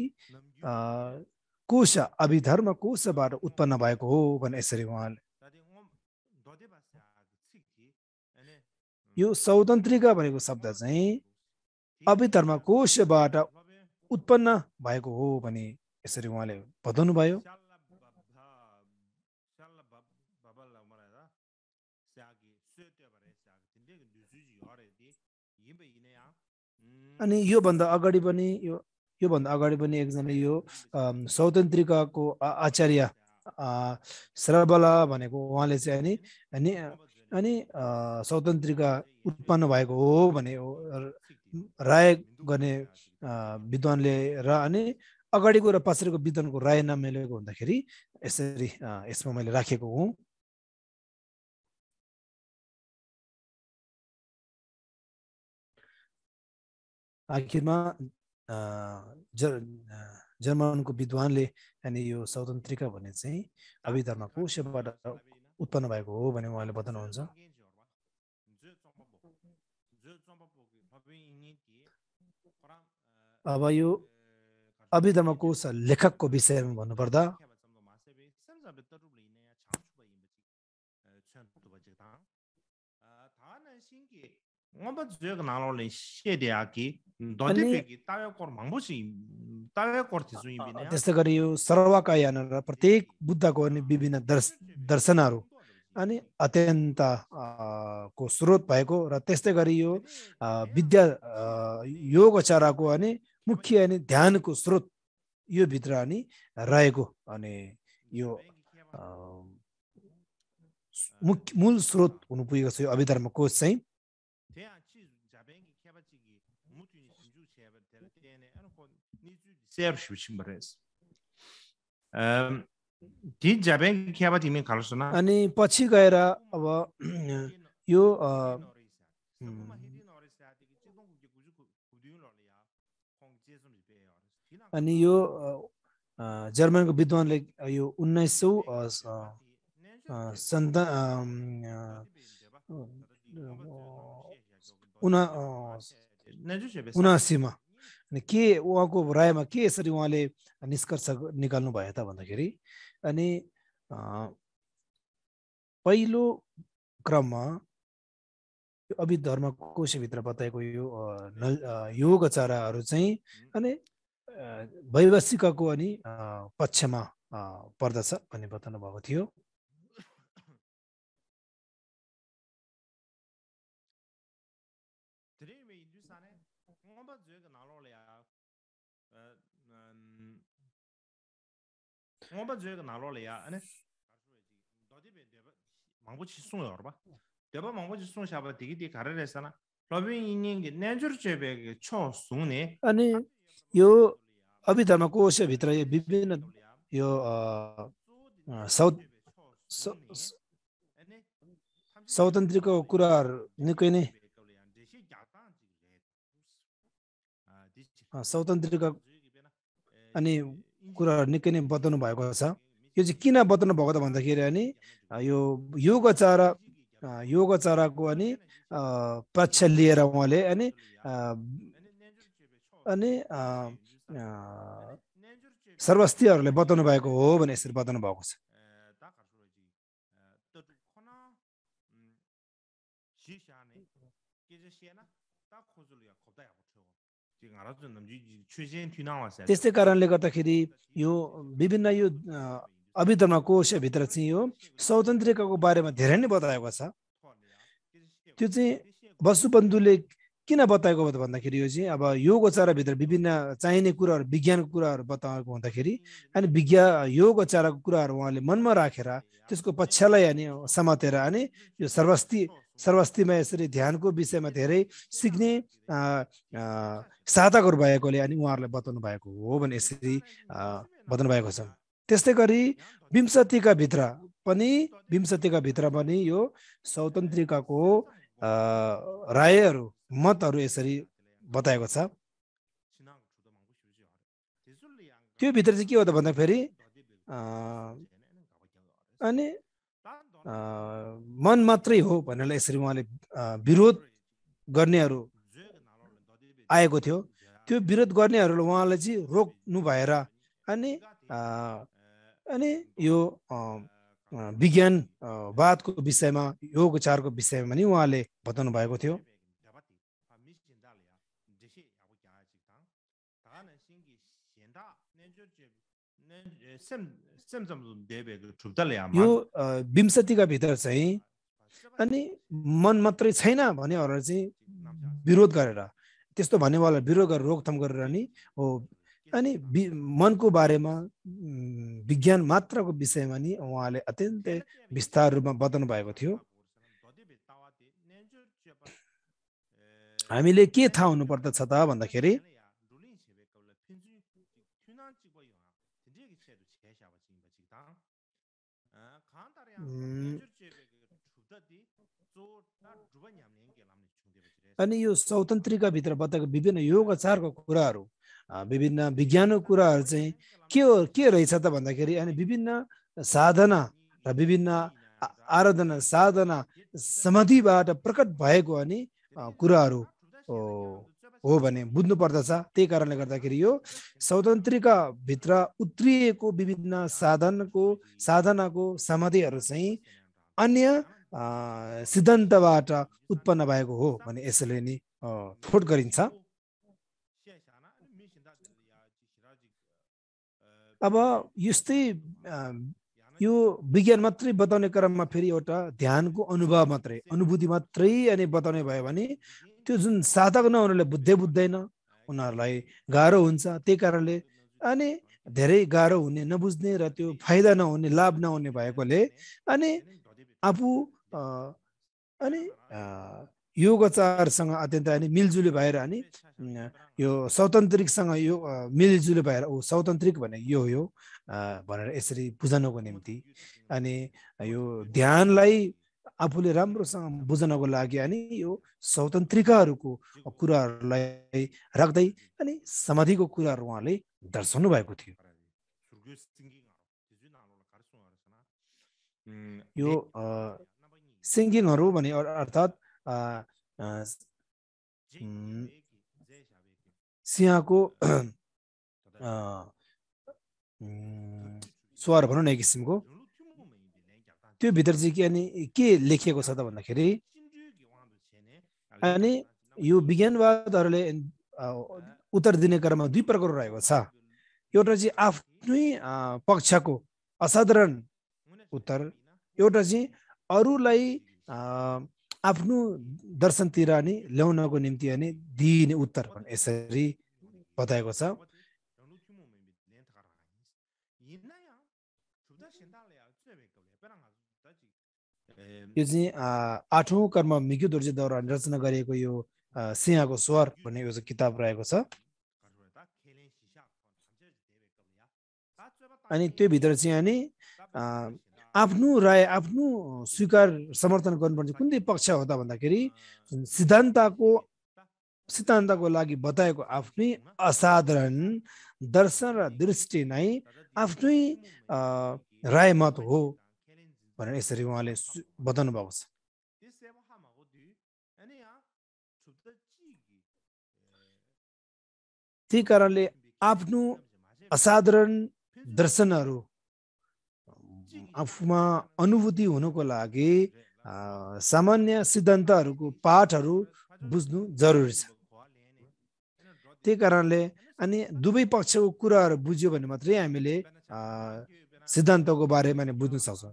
कुश अभिधर्म कोषबाट उत्पन्न भएको हो भने यसरी उहाँले यो सौतन्त्रिका भनेको शब्द चाहिँ अभिधर्म कोशबाट उत्पन्न भएको हो भने यसरी उहाँले बताउनु भयो अनि योभन्दा अगाडि पनि यो योभन्दा अगाडि पनि एकजना यो स्वतन्त्रिकाको आचार्य श्रबला भनेको उहाँले चाहिँ अनि अनि अनि स्वतन्त्रिका उत्पन्न भएको हो भने राय गर्ने विद्वानले र अनि अगाडिको र पछाडिको विद्वानको राय नमिलेको हुँदाखेरि यसरी यसमा मैले राखेको हुँ आखिरमा जर्मनको विद्वानले अनि यो स्वतन्त्रिका भने चाहिँ अभिधर्मकोषबाट उत्पन्न भएको हो भने उहाँले भन्नुहुन्छ अब यो अभिधर्मकोष लेखकको विषयमा भन्नु पर्दा त हैन सिनकी न नामले त्यस्तै गरी यो सर्वकायन र प्रत्येक बुद्धको अनि विभिन्न दर्श दर्शनहरू अनि अत्यन्त को स्रोत भएको र त्यस्तै गरी यो विद्या योग चराको अनि मुख्य अनि ध्यानको स्रोत यो भित्र अनि रहेको अनि यो मुख्य मूल स्रोत हुनु पुगेको छ यो अभिधर्मको चाहिँ tsayab shibishin baris. Di jabayin ki kya bat imin kalso na? Ani pachi gayra awa yu ani yu German ka अनि के उहाँको रायमा के यसरी उहाँले निष्कर्ष निकाल्नु भयो त भन्दाखेरि अनि पहिलो क्रममा अभिधर्म कोषभित्र बताएको यो योग चराहरू चाहिँ अनि वैवासिकको अनि पक्षमा पर्दछ भन्ने बताउनु भएको थियो 공업아 저거 아니 너디베 대바 망보치 송여 알아봐 송샤바 디기디 가르레사나 러빙 인닝게 초 송네 아니 요요 쿠라르 아 아니 कुराहरू निकै नै बताउनु भएको छ यो चाहिँ किन बताउनु भएको त भन्दाखेरि अनि यो योगचारा योगचाराको अनि पक्ष लिएर उहाँले अनि अनि सर्वस्तीहरूले बताउनु भएको हो भने यसरी बताउनु भएको छ त्यस्तै कारणले गर्दाखेरि यो विभिन्न यो अभिधर्म कोषभित्र चाहिँ यो स्वतन्त्रताको बारेमा धेरै नै बताएको छ त्यो चाहिँ वसुबन्धुले किन बताएको भन्दाखेरि यो चाहिँ अब योग चाराभित्र विभिन्न चाहिने कुराहरू विज्ञानको कुराहरू बताएको हुँदाखेरि अनि विज्ञा योग चाराको कुराहरू उहाँले मनमा राखेर त्यसको पक्षलाई अनि समातेर अनि यो सर्वस्ती सर्वस्थीमा यसरी ध्यानको विषयमा धेरै सिक्ने साधकहरू भएकोले अनि उहाँहरूलाई बताउनु भएको हो भने यसरी बताउनु भएको छ त्यस्तै गरी विंशतिका भित्र पनि विंशतिका भित्र पनि यो स्वतन्त्रिकाको रायहरू मतहरू यसरी बताएको छ त्यो भित्र चाहिँ के हो त भन्दाखेरि अनि मन मात्रै हो भनेर यसरी उहाँले विरोध गर्नेहरू आएको थियो त्यो विरोध गर्नेहरूले उहाँलाई चाहिँ रोक्नु भएर अनि अनि यो विज्ञानवादको विषयमा योग उपचारको विषयमा पनि उहाँले बताउनु भएको थियो यो विंशतिका भित्र चाहिँ अनि मन मात्रै छैन भनेहरूलाई चाहिँ विरोध गरेर त्यस्तो भन्नेवाला विरोध गरेर रोकथाम गरेर नि हो अनि मनको बारेमा विज्ञान मात्रको विषयमा नि उहाँले अत्यन्तै विस्तार रूपमा बताउनु भएको थियो हामीले के थाहा हुनुपर्दछ त भन्दाखेरि अनि यो भित्र बताएको विभिन्न योगाचारको कुराहरू विभिन्न विज्ञानको कुराहरू चाहिँ के हो के रहेछ त भन्दाखेरि अनि विभिन्न साधना र विभिन्न आराधना साधना समाधिबाट प्रकट भएको अनि कुराहरू हो भने बुझ्नु पर्दछ त्यही कारणले गर्दाखेरि यो भित्र उत्रिएको विभिन्न साधनको साधनाको समाधिहरू चाहिँ अन्य सिद्धान्तबाट उत्पन्न भएको हो भने यसले नि फोट गरिन्छ अब यस्तै यो विज्ञान मात्रै बताउने क्रममा फेरि एउटा ध्यानको अनुभव मात्रै अनुभूति मात्रै अनि बताउने भयो भने त्यो जुन साधक नहुनेले बुझ्दै बुझ्दैन उनीहरूलाई गाह्रो हुन्छ त्यही कारणले अनि धेरै गाह्रो हुने नबुझ्ने र त्यो फाइदा नहुने लाभ नहुने भएकोले अनि आफू अनि योगाचारसँग अत्यन्त अनि मिलजुली भएर अनि यो स्वतन्त्रिकसँग यो मिलजुली भएर ऊ स्वतन्त्रिक भने यो हो भनेर यसरी बुझाउनको निम्ति अनि यो ध्यानलाई आफूले राम्रोसँग बुझ्नको लागि अनि यो स्वतन्त्रिकाहरूको कुराहरूलाई राख्दै अनि समाधिको कुराहरू उहाँले दर्शाउनु भएको थियो यो सिङ्गिङहरू भने अर्थात् सिंहको स्वर भनौँ न एक किसिमको त्यो भित्र चाहिँ अनि के लेखिएको छ त भन्दाखेरि अनि यो विज्ञानवादहरूले उत्तर दिने क्रममा दुई प्रकार रहेको छ एउटा चाहिँ आफ्नै पक्षको असाधारण उत्तर एउटा चाहिँ अरूलाई आफ्नो दर्शनतिर अनि ल्याउनको निम्ति अनि दिइने उत्तर यसरी बताएको छ यो चाहिँ आठौँ कर्म मिक्यु दोर्जेद्वारा रचना गरिएको यो सिंहको स्वर भन्ने यो किताब रहेको छ अनि त्यो भित्र चाहिँ अनि आफ्नो राय आफ्नो स्वीकार समर्थन गर्नुपर्ने कुन चाहिँ पक्ष हो त भन्दाखेरि सिद्धान्तको सिद्धान्तको लागि बताएको आफ्नै असाधारण दर्शन र दृष्टि नै आफ्नै राय मत हो भनेर यसरी उहाँले बताउनु भएको छ त्यही कारणले आफ्नो असाधारण दर्शनहरू आफूमा अनुभूति हुनको लागि सामान्य सिद्धान्तहरूको पाठहरू बुझ्नु जरुरी छ त्यही कारणले अनि दुवै पक्षको कुराहरू बुझ्यो भने मात्रै हामीले सिद्धान्तको बारेमा नै बुझ्न सक्छौँ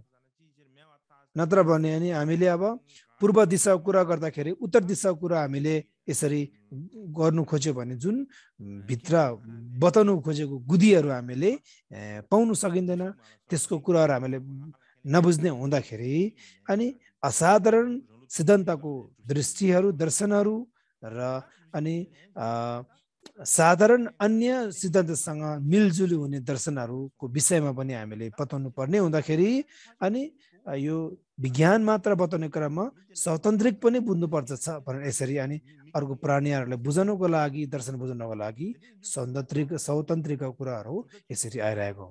नत्र भने अनि हामीले अब पूर्व दिशाको कुरा गर्दाखेरि उत्तर दिशाको कुरा हामीले यसरी गर्नु खोज्यो भने जुन भित्र बताउनु खोजेको गुदीहरू हामीले पाउन सकिँदैन त्यसको कुराहरू हामीले नबुझ्ने हुँदाखेरि अनि असाधारण सिद्धान्तको दृष्टिहरू दर्शनहरू र अनि साधारण अन्य सिद्धान्तसँग मिलजुली हुने दर्शनहरूको विषयमा पनि हामीले बताउनु पर्ने हुँदाखेरि अनि यो विज्ञान मात्र बताउने क्रममा स्वतन्त्रिक पनि बुझ्नुपर्छ भनेर यसरी अनि अर्को प्राणीहरूलाई बुझाउनको लागि दर्शन बुझाउनको लागि स्वतन्त्रिक स्वतन्त्रिक कुराहरू यसरी आइरहेको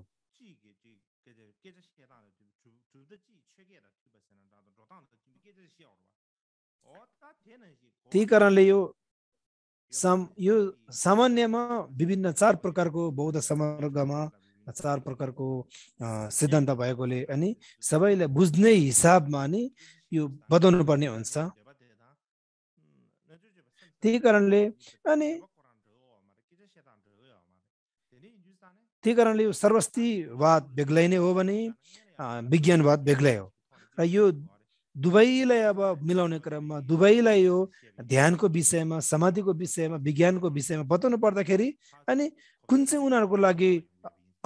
हो त्यही कारणले यो यो सामान्यमा विभिन्न चार प्रकारको बौद्ध समर्गमा चार प्रकारको सिद्धान्त भएकोले अनि सबैलाई बुझ्ने हिसाबमा नि यो बदल्नु पर्ने हुन्छ त्यही कारणले अनि त्यही कारणले यो सर्वस्तीवाद बेग्लै नै हो भने विज्ञानवाद बेग्लै हो र यो दुवैलाई अब मिलाउने क्रममा दुवैलाई यो ध्यानको विषयमा समाधिको विषयमा विज्ञानको विषयमा बताउनु पर्दाखेरि अनि कुन चाहिँ उनीहरूको लागि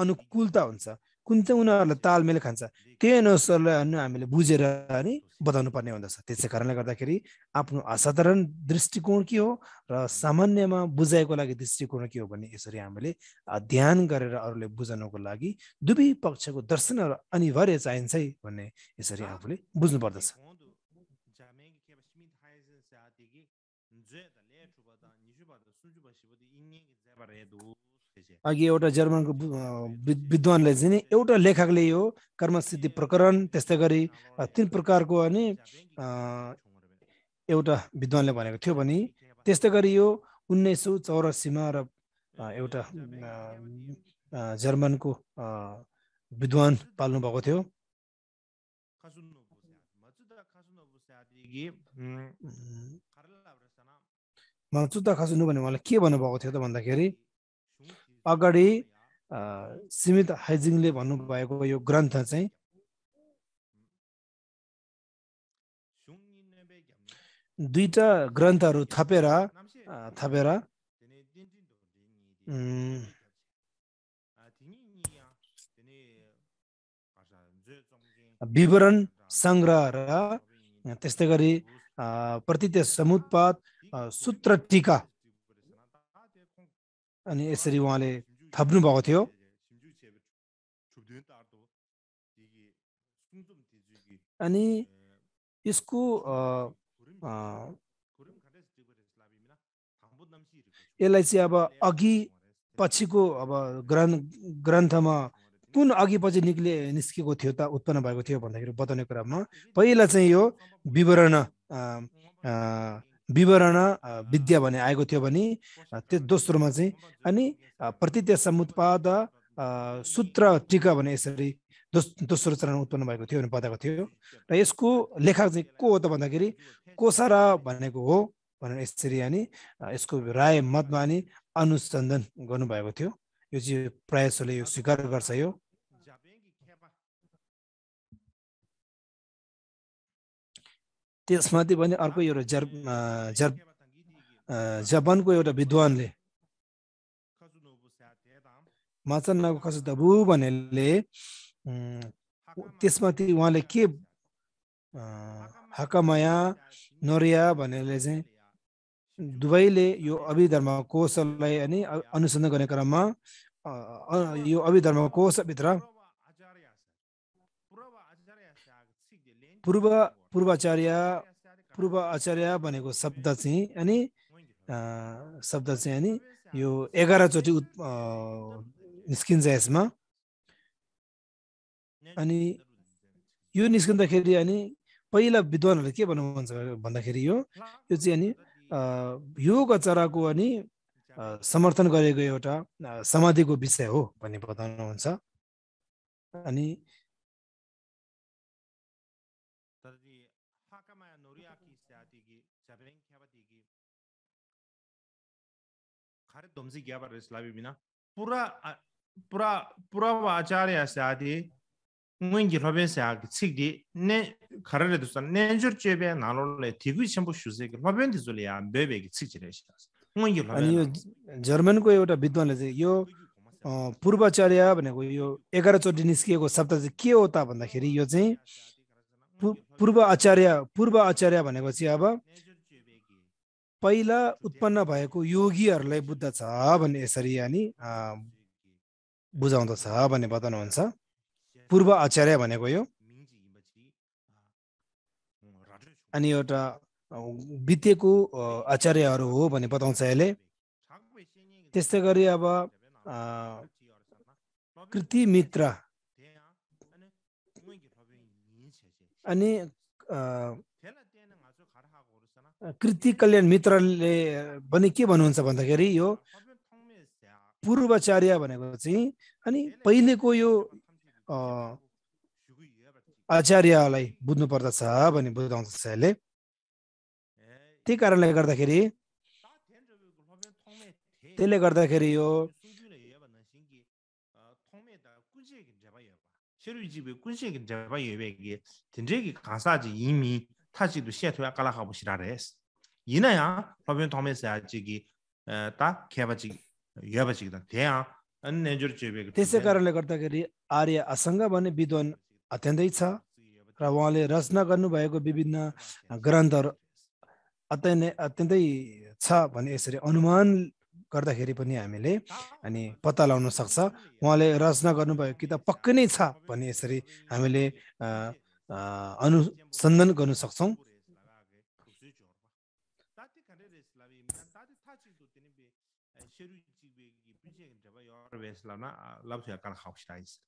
अनुकूलता हुन्छ कुन चाहिँ उनीहरूलाई तालमेल खान्छ त्यही अनुसारलाई हामीले बुझेर अनि बताउनु पर्ने हुँदछ त्यसै कारणले गर्दाखेरि आफ्नो असाधारण दृष्टिकोण के हो र सामान्यमा बुझाइको लागि दृष्टिकोण के हो भन्ने यसरी हामीले ध्यान गरेर अरूले बुझाउनको लागि दुवै पक्षको दर्शन अनिवार्य चाहिन्छ है भन्ने यसरी आफूले बुझ्नु पर्दछ अघि एउटा जर्मनको विद्वानले चाहिँ नि एउटा लेखकले यो कर्मसिद्धि प्रकरण त्यस्तै गरी तिन प्रकारको अनि एउटा विद्वानले भनेको थियो भने त्यस्तै गरी यो उन्नाइस सौ चौरासीमा र एउटा जर्मनको विद्वान पाल्नु भएको थियो मलाई चुत्ता खसुनु भने उहाँले के भन्नुभएको थियो त भन्दाखेरि अगाडि सीमित हाइजिङले भन्नुभएको यो ग्रन्थ चाहिँ दुईटा ग्रन्थहरू थपेर थपेर विवरण सङ्ग्रह र त्यस्तै गरी प्रतित्य समुत्पाद सूत्र टिका अनि यसरी उहाँले थप्नु भएको थियो अनि यसको यसलाई चाहिँ अब अघि पछिको अब ग्रन्थ ग्रन्थमा कुन अघि पछि निक्ले निस्केको थियो त उत्पन्न भएको थियो भन्दाखेरि बताउने कुरामा पहिला चाहिँ यो विवरण विवरण विद्या भने आएको थियो भने त्यो दोस्रोमा चाहिँ अनि प्रतित्य समुत्पाद सूत्र टिका भने यसरी दोस दोस्रो चरण उत्पन्न भएको थियो भने बताएको थियो र यसको लेखक चाहिँ को हो त भन्दाखेरि कोसारा भनेको हो भनेर यसरी अनि यसको राय मतमा अनि अनुसन्धान गर्नुभएको थियो यो चाहिँ प्रायः यो स्वीकार गर्छ यो त्यसमाथि पनि अर्को एउटा जर जर जापानको एउटा विद्वानले माचन्नाको दबु भन्नेले त्यसमाथि उहाँले के हकमया नोरिया भन्नेले चाहिँ दुवैले यो अभिधर्म कोशलाई अनि अनुसन्धान गर्ने क्रममा यो अभिधर्म कोशभित्र पूर्व पूर्वाचार्य पूर्व आचार्य भनेको शब्द चाहिँ अनि शब्द चाहिँ अनि यो एघारचोटि उत् निस्किन्छ यसमा अनि यो निस्किँदाखेरि अनि पहिला विद्वानहरूले के भन्नुहुन्छ भन्दाखेरि यो यो चाहिँ अनि योग चराको अनि समर्थन गरेको एउटा समाधिको विषय हो भन्ने बताउनुहुन्छ अनि tōmsi kia parī slāpi bīna pūrā pūrā pūrā wā āchāryā sādi ngwēn kī rōpiān sādi cīk dī nē khārā rē tu sā nē jūr chē bē nā lō lē tī kū chēmbu shū sē kī rōpiān tī sō lē yā bē bē kī cīk chē rē shī tā sā ngwēn kī rōpiān yō jarman kō पहिला उत्पन्न भएको योगीहरूलाई बुद्ध छ भन्ने यसरी अनि बुझाउँदछ भन्ने बताउनुहुन्छ पूर्व आचार्य भनेको यो अनि एउटा बितेको आचार्यहरू हो भन्ने बताउँछ यसले त्यस्तै गरी अब कृति मित्र अनि कृति कल्याण मित्रले पनि के भन्नुहुन्छ भन्दाखेरि यो पूर्वाचार्य भनेको चाहिँ अनि पहिलेको यो आचार्यलाई बुझ्नु पर्दछ भन्ने बुझाउँछ यसले त्यही कारणले गर्दाखेरि त्यसले गर्दाखेरि यो 타지도 시에토야 깔라하고 시라레스 이나야 로빈 토메스야 지기 다 개바지 여바지기다 대야 안내저 제베 त्यसै कारणले गर्दाखेरि आर्य असङ्ग भन्ने विद्वान छ र उहाँले रचना गर्नुभएको विभिन्न ग्रन्थहरू अत्यन्तै अत्यन्तै छ भने यसरी अनुमान गर्दाखेरि पनि हामीले अनि पत्ता लगाउन सक्छ उहाँले रचना गर्नुभएको किताब पक्कै नै छ भने यसरी हामीले अनुसन्धान गर्न सक्छौँ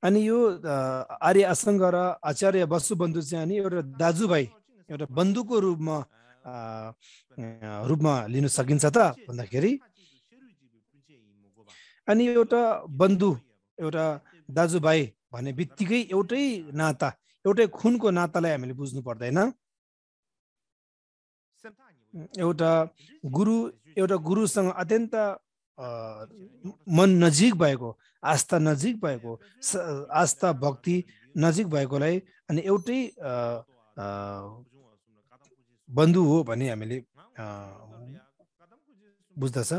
अनि यो आर्य आसङ्ग र आचार्य वसुबन्धु चाहिँ अनि एउटा दाजुभाइ एउटा बन्धुको रूपमा रूपमा लिन सकिन्छ त भन्दाखेरि अनि एउटा बन्धु एउटा दाजुभाइ भन्ने बित्तिकै एउटै नाता एउटै खुनको नातालाई हामीले बुझ्नु पर्दैन एउटा गुरु एउटा गुरुसँग अत्यन्त मन नजिक भएको आस्था नजिक भएको आस्था भक्ति नजिक भएकोलाई अनि एउटै बन्धु हो भने हामीले बुझ्दछ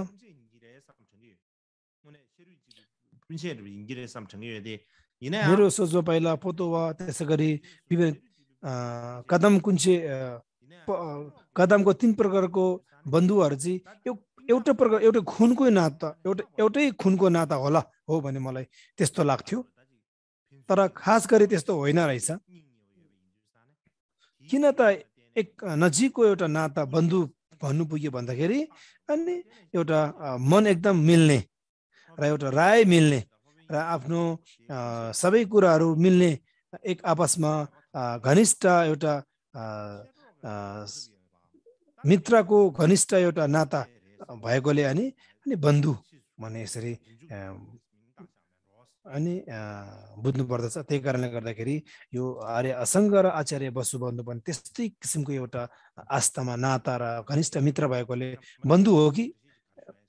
मेरो सोझो पाइला पोतो वा त्यसै गरी विभिन्न कदम कुञ्चे कदमको तिन प्रकारको बन्धुहरू चाहिँ एउटा प्रकार एउटा खुनकै नाता एउटा एउटै खुनको नाता होला हो भने मलाई त्यस्तो लाग्थ्यो तर खास गरी त्यस्तो होइन रहेछ किन त एक नजिकको एउटा नाता बन्धु भन्नु पुग्यो भन्दाखेरि अनि एउटा मन एकदम मिल्ने र एउटा राय मिल्ने र आफ्नो सबै कुराहरू मिल्ने एक आपसमा घनिष्ठ एउटा मित्रको घनिष्ठ एउटा नाता भएकोले अनि अनि बन्धु भने यसरी अनि बुझ्नु पर्दछ त्यही कारणले गर्दाखेरि यो आर्य असङ्ग र आचार्य बसुबन्धु पनि त्यस्तै किसिमको एउटा आस्थामा नाता र घनिष्ठ मित्र भएकोले बन्धु हो कि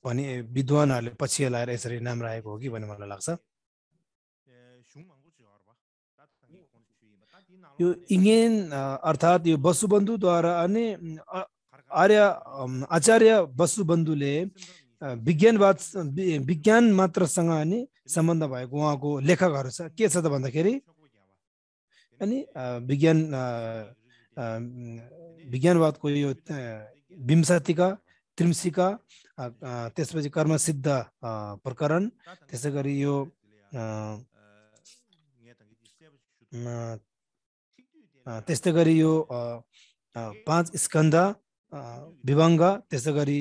भने विद्वानहरूले पछि लगाएर यसरी नाम राखेको हो कि भन्ने मलाई लाग्छ यो इंगेन अर्थात यो बसुबंधु द्वारा अनि आर्य आचार्य वसुबन्धुले विज्ञानवाद विज्ञान मात्रसँग अनि सम्बन्ध भएको उहाँको लेखकहरू छ के छ त भन्दाखेरि अनि विज्ञान विज्ञानवादको यो विंशतिका त्रिम्सिका त्यसपछि कर्मसिद्ध प्रकरण त्यसै गरी यो त्यस्तै गरी यो पाँच स्कन्द विभङ्ग त्यस्तै गरी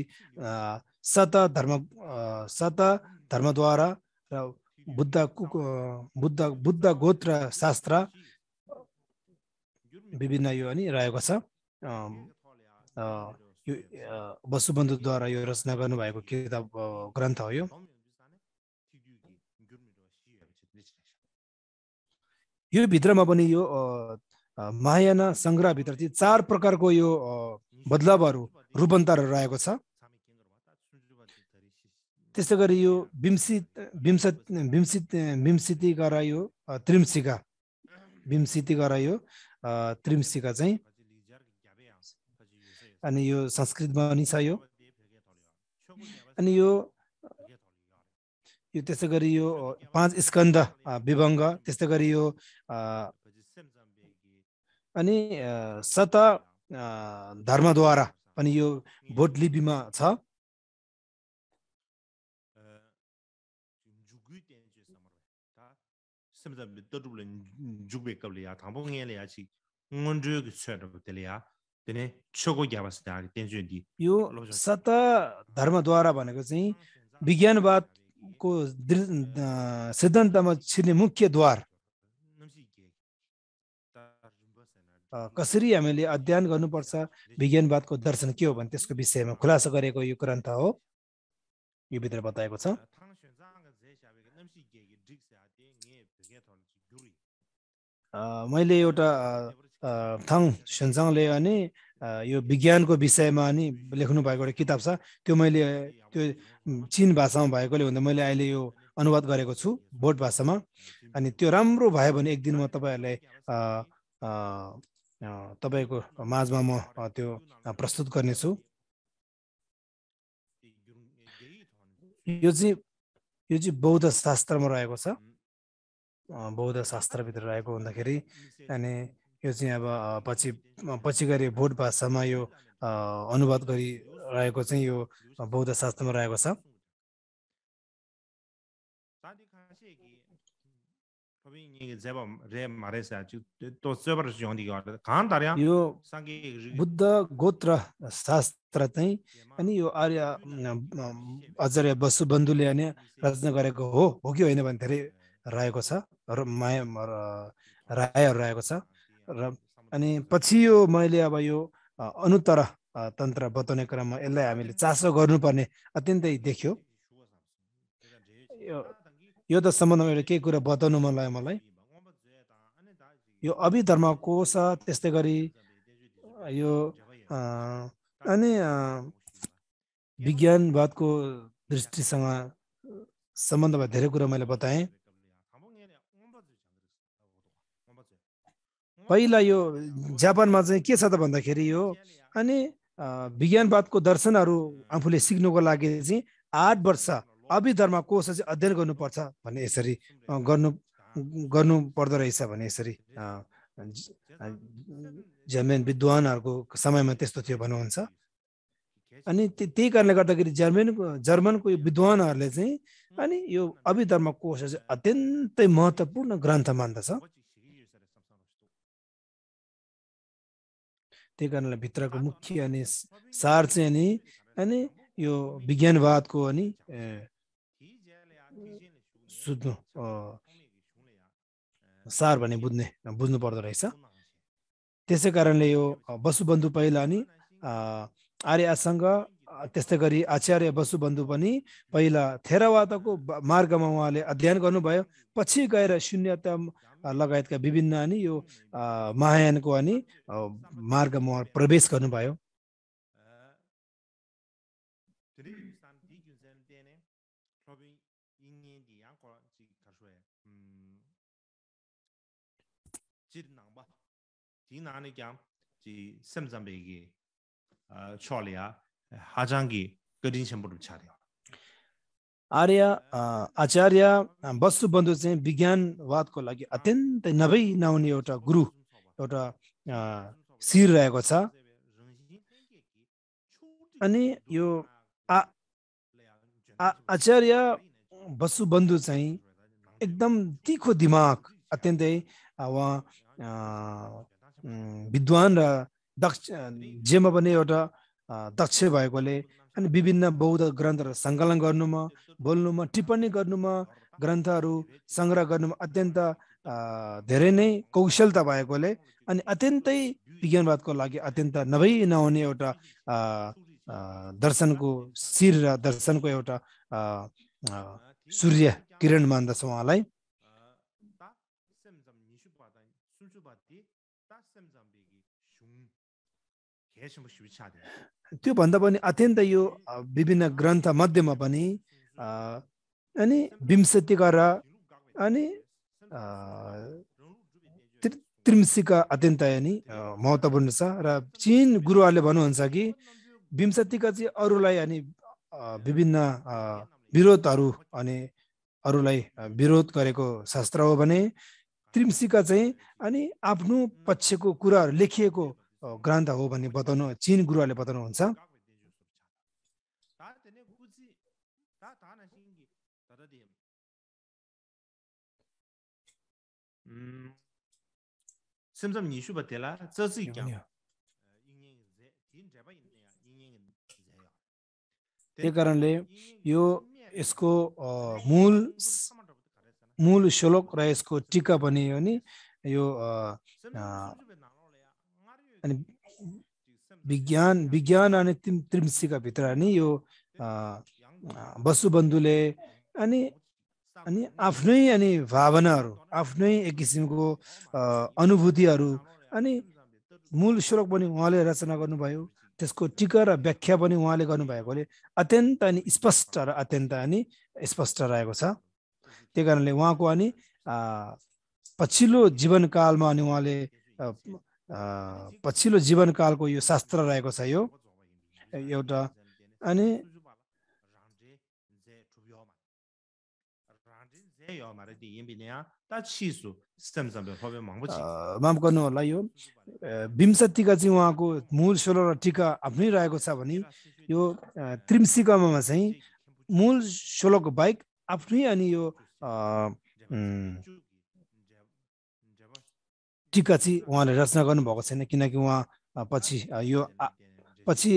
सत धर्म सत धर्मद्वारा र बुद्ध बुद्ध बुद्ध गोत्र शास्त्र विभिन्न यो अनि रहेको छ यो वसुबन्धुद्वारा यो रचना गर्नुभएको किताब ग्रन्थ हो यो यो भित्रमा पनि यो महायाना सङ्ग्रहभित्र चाहिँ चार प्रकारको यो बदलावहरू रूपान्तरहरू आएको छ त्यस्तै गरी यो विम्सित विंश विमसित विमसित गरायो त्रिमसिका त्रिम्सिका गरायो त्रिमसिका चाहिँ अनि यो संस्कृतमा पनि छ यो अनि यो ᱛᱮᱥᱛᱟᱜᱟᱨᱤᱭᱚ ᱯᱟᱸᱪ ᱥᱠᱚᱱᱫ ᱵᱤᱵᱟᱝᱜᱟ ᱛᱮᱥᱛᱟᱜᱟᱨᱤᱭᱚ ᱟᱹᱱᱤ ᱥᱟᱛᱟ ᱫᱷᱟᱨᱢᱟ ᱫᱚᱣᱟᱨᱟ ᱯᱟᱹᱱᱤ ᱭᱚ ᱵᱚᱰᱞᱤ ᱵᱤᱢᱟ ᱪᱷᱟ ᱥᱢᱡᱟᱢ ᱵᱤᱫᱫᱚᱨᱩᱞᱟᱹᱧ ᱡᱩᱜᱵᱮ ᱠᱟᱵᱞᱤᱭᱟ ᱛᱟᱢᱵᱚᱝ ᱧᱮᱞᱮᱭᱟ ᱪᱤ ᱢᱚᱱᱡᱩᱜ ᱥᱮᱨᱵᱚᱛᱮᱞᱮᱭᱟ ᱛᱮᱱᱮ ᱪᱷᱚᱜᱚᱡᱤ को सिद्धान्तमा छिर्ने मुख्य द्वार कसरी हामीले अध्ययन गर्नुपर्छ विज्ञानवादको दर्शन के हो भने त्यसको विषयमा खुलासा गरेको यो ग्रन्थ हो यो भित्र बताएको छ मैले एउटा थङ सेन्जाङले अनि यो विज्ञानको विषयमा अनि लेख्नु भएको एउटा किताब छ त्यो मैले त्यो चिन भाषामा भएकोले भन्दा मैले अहिले यो अनुवाद गरेको छु बोट भाषामा अनि त्यो राम्रो भयो भने एक दिन म तपाईँहरूलाई तपाईँको माझमा म त्यो प्रस्तुत गर्नेछु यो चाहिँ यो चाहिँ बौद्ध शास्त्रमा रहेको छ बौद्ध शास्त्रभित्र रहेको हुँदाखेरि अनि यो चाहिँ अब पछि पछि गएर भोट भाषामा यो अनुवाद गरिरहेको चाहिँ यो बौद्ध शास्त्रमा रहेको छ यो बुद्ध गोत्र शास्त्र चाहिँ अनि यो आर्य आचार्य वसुबन्धुले अनि रचना गरेको हो हो कि होइन भने धेरै रहेको छ माया रायहरू रहेको छ र अनि पछि यो मैले अब यो अनुत्तर तन्त्र बताउने क्रममा यसलाई हामीले चासो गर्नुपर्ने अत्यन्तै देख्यो यो त सम्बन्धमा एउटा केही कुरा बताउनु मन लाग्यो मलाई यो अभिधर्म को छ त्यस्तै गरी यो अनि विज्ञानवादको दृष्टिसँग सम्बन्धमा धेरै कुरा मैले बताएँ पहिला यो जापानमा चाहिँ के छ त भन्दाखेरि यो अनि विज्ञानवादको दर्शनहरू आफूले सिक्नुको लागि चाहिँ आठ वर्ष अभिधर्म कोष चाहिँ अध्ययन गर्नुपर्छ भन्ने यसरी गर्नु गर्नु पर्दो रहेछ भने यसरी जर्मेन विद्वानहरूको समयमा त्यस्तो थियो भन्नुहुन्छ अनि त्यही कारणले गर्दाखेरि जर्मन जर्मनको यो विद्वानहरूले चाहिँ अनि यो अभिधर्म कोष चाहिँ अत्यन्तै महत्त्वपूर्ण ग्रन्थ मान्दछ त्यही कारणले भित्रको मुख्य अनि सार चाहिँ अनि अनि यो विज्ञानवादको अनि सुत्नु सार भने बुझ्ने बुझ्नु पर्दो रहेछ त्यसै कारणले यो वसुबन्धु पहिला अनि आर्यसँग त्यस्तै गरी आचार्य वसुबन्धु पनि पहिला थेरावादको मार्गमा उहाँले अध्ययन गर्नुभयो पछि गएर शून्यता लगायतका विभिन्न अनि यो महायानको अनि मार्गमा प्रवेश गर्नुभयो हाजाङ्गी गरिन्छ सम्पूर्ण आर्य आचार्य वस्तुबन्धु चाहिँ विज्ञानवादको लागि अत्यन्तै नभई नहुने एउटा गुरु एउटा शिर रहेको छ अनि यो आचार्य वसुबन्धु चाहिँ एकदम तिखो दिमाग अत्यन्तै उहाँ विद्वान र दक्ष जेमा पनि एउटा दक्ष भएकोले अनि विभिन्न बौद्ध ग्रन्थहरू सङ्कलन गर्नुमा बोल्नुमा टिप्पणी गर्नुमा ग्रन्थहरू सङ्ग्रह गर्नुमा अत्यन्त धेरै नै कौशलता भएकोले अनि अत्यन्तै विज्ञानवादको लागि अत्यन्त नभई नहुने एउटा दर्शनको शिर र दर्शनको एउटा सूर्य किरण मान्दछ उहाँलाई त्योभन्दा पनि अत्यन्त यो विभिन्न ग्रन्थ मध्येमा पनि अनि विंशतिका र अनि त्रिम्सीका अत्यन्त अनि महत्त्वपूर्ण छ र चिन गुरुहरूले भन्नुहुन्छ कि विंशतिका चाहिँ अरूलाई अनि विभिन्न विरोधहरू अनि अरूलाई विरोध गरेको शास्त्र हो भने त्रिम्सीका चाहिँ अनि आफ्नो पक्षको कुराहरू लेखिएको ग्रन्थ हो भन्ने बताउनु चिन गुरुहरूले बताउनुहुन्छ त्यही कारणले यो यसको मूल मूल श्लोक र यसको टिका हो नि यो अनि विज्ञान विज्ञान अनि त्रिम्सीका भित्र नि यो वसुबन्धुले अनि अनि आफ्नै अनि भावनाहरू आफ्नै एक किसिमको अनुभूतिहरू अनि मूल श्लोक पनि उहाँले रचना गर्नुभयो त्यसको टिका र व्याख्या पनि उहाँले गर्नुभएकोले अत्यन्त अनि स्पष्ट र अत्यन्त अनि स्पष्ट रहेको छ त्यही कारणले उहाँको अनि पछिल्लो जीवनकालमा अनि उहाँले पछिल्लो जीवनकालको यो शास्त्र रहेको छ यो एउटा अनि माफ गर्नु होला यो विंशतिका चाहिँ उहाँको मूल र टिका आफ्नै रहेको छ भने यो त्रिमसिकामा चाहिँ मूल सोह्रको बाहेक आफ्नै अनि यो टिका चाहिँ उहाँले रचना गर्नुभएको छैन किनकि उहाँ पछि यो पछि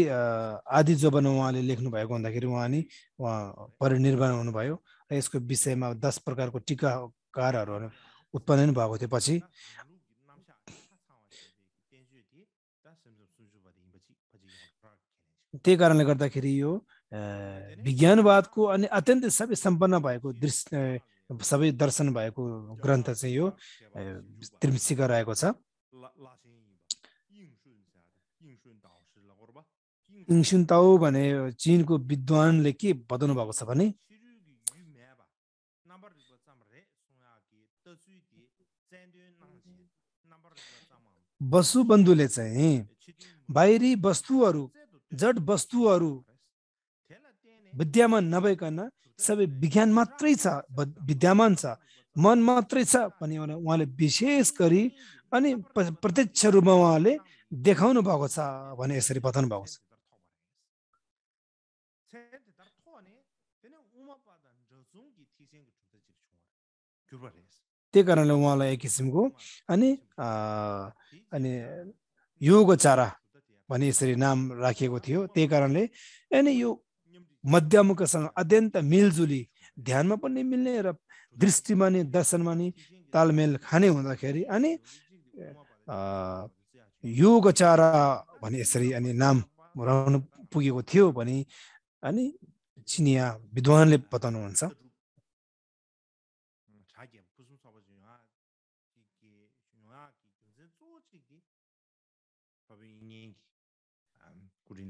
आदि जोबन उहाँले लेख्नु भएको हुँदाखेरि उहाँ नि उहाँ परिनिर्माण हुनुभयो र यसको विषयमा दस प्रकारको टिकाकारहरू उत्पन्न भएको थियो पछि त्यही कारणले गर्दाखेरि यो विज्ञानवादको अनि अत्यन्तै सबै सम्पन्न भएको दृश्य सबै दर्शन भएको ग्रन्थ चाहिँ यो त्रिम्सीको रहेको छ इङसुन ताओ भने चिनको विद्वानले के बताउनु भएको छ भने वसुबन्धुले चाहिँ बाहिरी वस्तुहरू जड वस्तुहरू विद्यामा नभइकन सबै विज्ञान मात्रै छ विद्यमान छ मन मात्रै छ भने उहाँले विशेष गरी अनि प्रत्यक्ष रूपमा उहाँले देखाउनु भएको छ भने यसरी बताउनु भएको छ त्यही कारणले उहाँलाई एक किसिमको अनि अनि योग चारा भन्ने यसरी नाम राखिएको थियो त्यही कारणले अनि यो मध्यमुखसँग अत्यन्त मिलजुली ध्यानमा पनि मिल्ने र दृष्टिमा नि दर्शनमा नि तालमेल खाने हुँदाखेरि अनि योगचारा भने यसरी अनि नाम रहनु पुगेको थियो भने अनि चिनिया विद्वानले बताउनुहुन्छ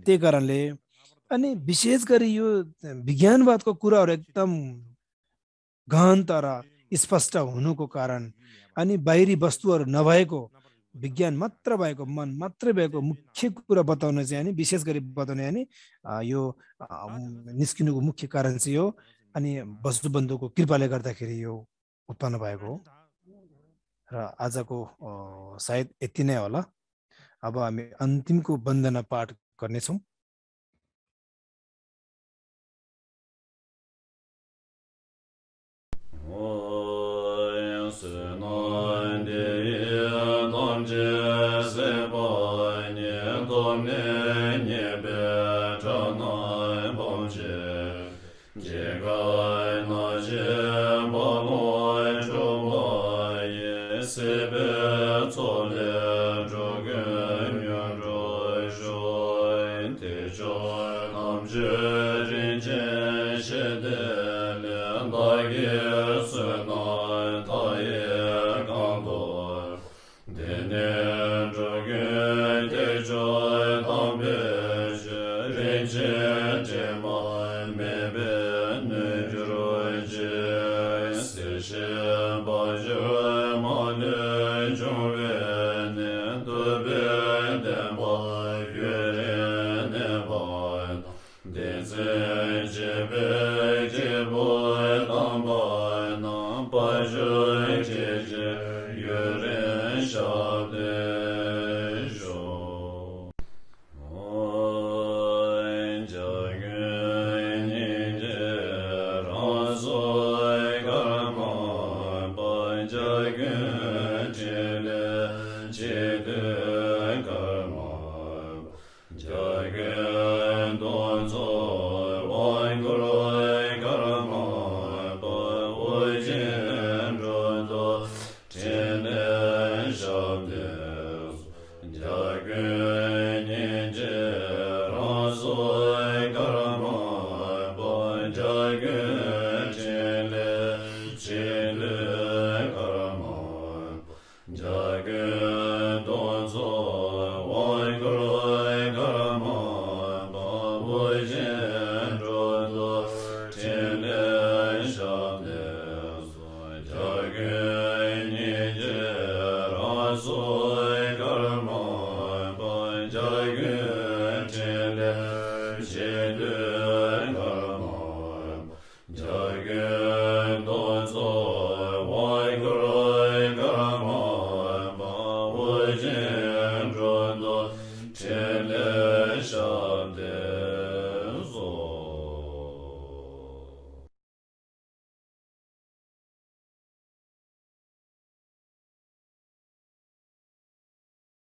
त्यही कारणले अनि विशेष गरी यो विज्ञानवादको कुराहरू एकदम गहन तर स्पष्ट हुनुको कारण अनि बाहिरी वस्तुहरू नभएको विज्ञान मात्र भएको मन मात्र भएको मुख्य कुरा बताउन चाहिँ अनि विशेष गरी बताउने अनि यो निस्किनुको मुख्य कारण चाहिँ यो अनि वस्तुबन्धुको कृपाले गर्दाखेरि यो उत्पन्न भएको हो र आजको सायद यति नै होला अब हामी अन्तिमको वन्दना पाठ गर्नेछौँ